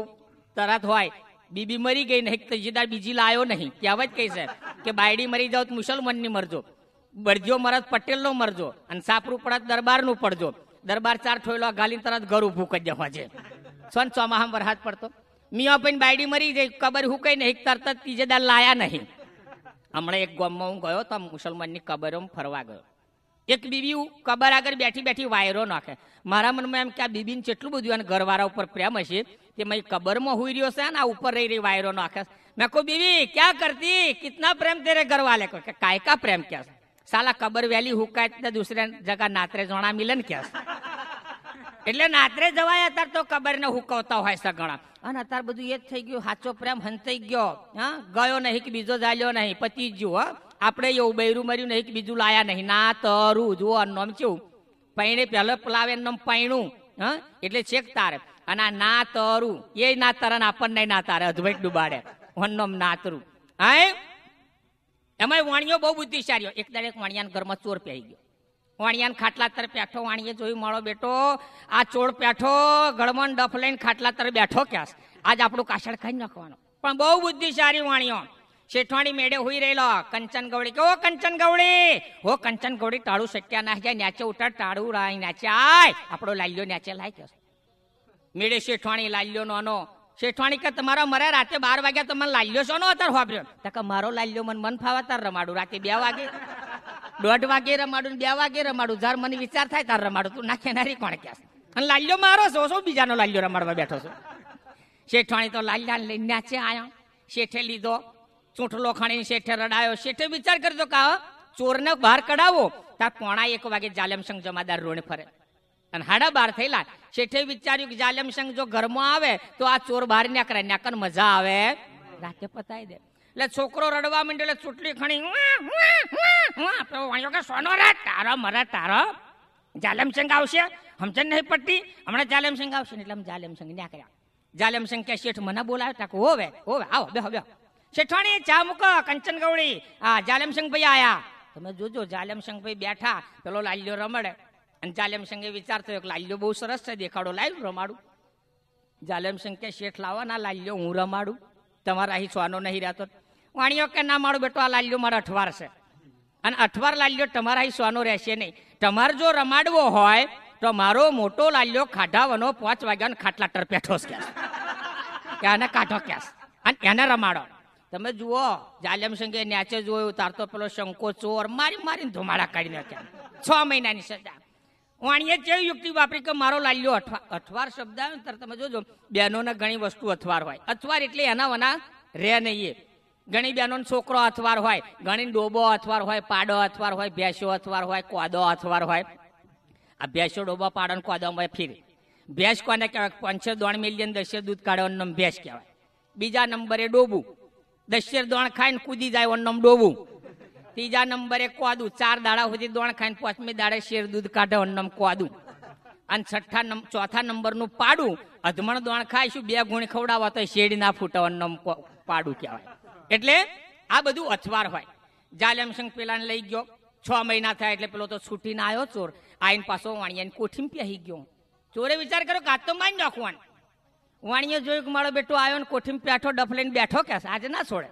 S1: તરત હોય બીબી મરી ગઈ નહીં તજીદાર બીજી લાયો નહીં કહેવત કહી છે કે બાયડી મરી જાવ તો મુસલમાનની મરજો બરજો મરદ પટેલનો મરજો અને સાપરું પડત દરબારનું પડજો દરબાર ચાર થયેલો ગાલી તરત ઘર ઊભું કરી દેવા છે સોન સો માહમ વરસાદ પડતો મિયા પૈન બાયડી મરી જઈ કબર હુકાઈ નહીં તરત જ ત્રીજે દાલ લાયા નહીં હમણાં એક ગામમાં હું ગયો તો મુસલમાનની કબરો ફરવા ગયો એક બીબી કબર આગળ બેઠી બેઠી વાયરો નાખે મારા મનમાં એમ કે આ બીબીને કેટલું બધું અને ઘરવાળા ઉપર પ્રેમ હશે કે મેં કબરમાં હોઈ રહ્યો છે ને આ ઉપર રહી રહી વાયરો નાખે મેં કહું બીબી ક્યાં કરતી કિતના પ્રેમ તેરે ઘરવાલે કહો કે કાયકા પ્રેમ ક્યાં સાલા કબર વહેલી હુકાય દુસરે જગા નાતરે જોણા મિલન ક્યાં એટલે નાતરે જવાય અત્યારે તો કબરને હુકવતા હોય સગણા અને અત્યારે બધું એ જ થઈ ગયું સાચો પ્રેમ હંતાઈ ગયો હા ગયો નહીં કે બીજો ચાલ્યો નહીં પતી ગયું હા આપણે એવું બૈરું મર્યું નહીં કે બીજું લાયા નહીં ના તરું જુઓ અન્નમ ચેવું પૈણે પહેલો પલાવે એમ પૈણું હા એટલે છેક તારે અને ના તરું એ ના તરન આપણને ના તારે અધવૈક ડુબાડે અન્નમ નાતરું હા એમાં વાણિયો બહુ બુદ્ધિશાળી એક દરેક એક ઘરમાં ચોર પહેરી ગયો વાણિયાને ખાટલા તર બેઠો વાણીએ જોયું મારો બેટો આ ચોળ બેઠો ગળમણ ડફ લઈને ખાટલા તર બેઠો ક્યાસ આજ આપણું કાસળ ખાઈ નાખવાનું પણ બહુ બુદ્ધિશાળી વાણીઓ શેઠવાણી મેડે હોઈ રહેલો કંચન ગવડી કે ઓ કંચન ગવડી હો કંચન ગવડી ટાળું શક્યા ના જાય નાચે ઉઠાડ ટાળું રાય નાચે આય આપણો લાલ્યો નાચે લાય કે મેડે શેઠવાણી લાલ્યો નોનો શેઠવાણી કે તમારા મરે રાતે બાર વાગ્યા તો મને લાલ્યો છો નો અત્યારે હોબ્યો કે મારો લાલ્યો મને મન ફાવા તાર રમાડું રાતે બે વાગે દોઢ વાગે રમાડું બે વાગે રમાડું જાર મને વિચાર થાય તાર રમાડું તું નાખે નારી કોણ ક્યાં અને લાલ્યો મારો છો શું બીજાનો લાલ્યો રમાડવા બેઠો છો શેઠવાણી તો લાલ્યા લઈને નાચે આયો શેઠે લીધો ચૂંટલો ખાણી શેઠે રડાયો શેઠે વિચાર કરજો કે ચોરને બહાર કઢાવો તાર પોણા એક વાગે જાલેમસંગ જમાદાર રોડ ફરે અને હાડા બાર થયેલા શેઠે વિચાર્યું કે જાલેમસંગ જો ઘરમાં આવે તો આ ચોર બહાર ન્યા કરે ન્યા મજા આવે રાતે પતાવી દે એટલે છોકરો રડવા માંડ્યો એટલે ચૂંટણી ખણી કે સોનો રે તારો મરે તારો જાલેમસંગ આવશે હમચન નહીં પડતી હમણાં જાલેમસંગ આવશે ને એટલે અમે જાલેમસંગ ના કર્યા જાલેમસંગ કે શેઠ મને બોલાવે તાકે હોવે હોવે આવો બે બે શેઠવાણી ચા મૂકો કંચન ગવડી હા જાલેમસંગ ભાઈ આયા તમે જોજો જાલેમસંગ ભાઈ બેઠા પેલો લાલ્યો રમડે અને જાલેમસંગે વિચાર થયો કે લાલ્યો બહુ સરસ છે દેખાડો લાવ્યું રમાડું જાલેમસંગ કે શેઠ લાવવાના લાલ્યો હું રમાડું તમારા અહીં સોનો નહીં રહેતો વાણીઓ કે ના મારો બેટો આ લાલ્યો મારો અઠવાર છે અને અઠવાર લાલ્યો તમારા સોનો રહેશે નહીં તમારે જો રમાડવો હોય તો મારો મોટો લાલ્યો ખાઢાવાનો પાંચ વાગ્યાનો ખાટલા ટરપેઠો છે કે આને કાઢો કેસ અને એને રમાડો તમે જુઓ જાલેમ સંઘે નેચે જોયું તાર તો પેલો શંકો ચોર મારી મારીને ધુમાડા કાઢી નાખ્યા છ મહિનાની સજા વાણીએ જેવી યુક્તિ વાપરી કે મારો લાલ્યો અઠવા અઠવાર શબ્દ આવે ને તમે જોજો બહેનોને ઘણી વસ્તુ અથવાર હોય અથવાર એટલે એના વના રહે નહીં ઘણી બેનોનો છોકરો અથવાર હોય ઘણી ડોબો અથવાર હોય પાડો અથવાર હોય ભેંસો અથવાર હોય કોદો અથવાર હોય આ ભેંસો ડોબો પાડો ને કોદો હોય ફીરે ભેંસ કોને કહેવાય પંચર દોણ મિલિયન દસે દૂધ કાઢવાનું નામ ભેંસ કહેવાય બીજા નંબરે ડોબું દસે દોણ ખાઈને કૂદી જાય એનું નામ ડોબું ત્રીજા નંબરે કોદું ચાર દાડા સુધી દોણ ખાઈને પાંચમી દાડે શેર દૂધ કાઢે એનું નામ કોદું અને છઠ્ઠા નંબર ચોથા નંબરનું પાડું અધમણ દોણ ખાઈશું બે ગુણ ખવડાવવા તો શેડી ના ફૂટવાનું નામ પાડું કહેવાય એટલે આ બધું અથવાર હોય જાલેમસંગ પેલા લઈ ગયો છ મહિના થયા એટલે પેલો તો છૂટી છૂટીને આવ્યો ચોર આઈન પાછો વાણિયાની કોઠીમાં પહેરી ગયો ચોરે વિચાર કર્યો કે આ તો માની નાખવાનું વાણીએ જોયું કે મારો બેટો આવ્યો ને કોઠીમાં બેઠો ડફ લઈને બેઠો કે આજે ના છોડે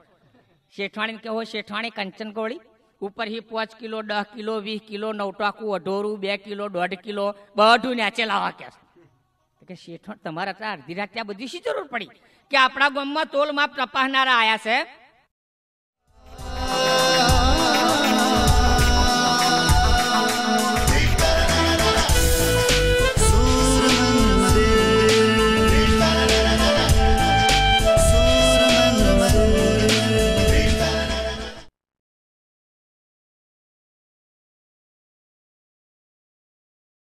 S1: શેઠવાણીને કહો શેઠવાણી કંચન કોળી ઉપર હી પાંચ કિલો દસ કિલો વીસ કિલો નવટાકું અઢોરું બે કિલો દોઢ કિલો બધું નેચે લાવા કે કે શેઠવાણ તમારા અડધી રાત ત્યાં બધી શી જરૂર પડી કે આપણા ગામમાં તોલમાં તપાસનારા આવ્યા છે love.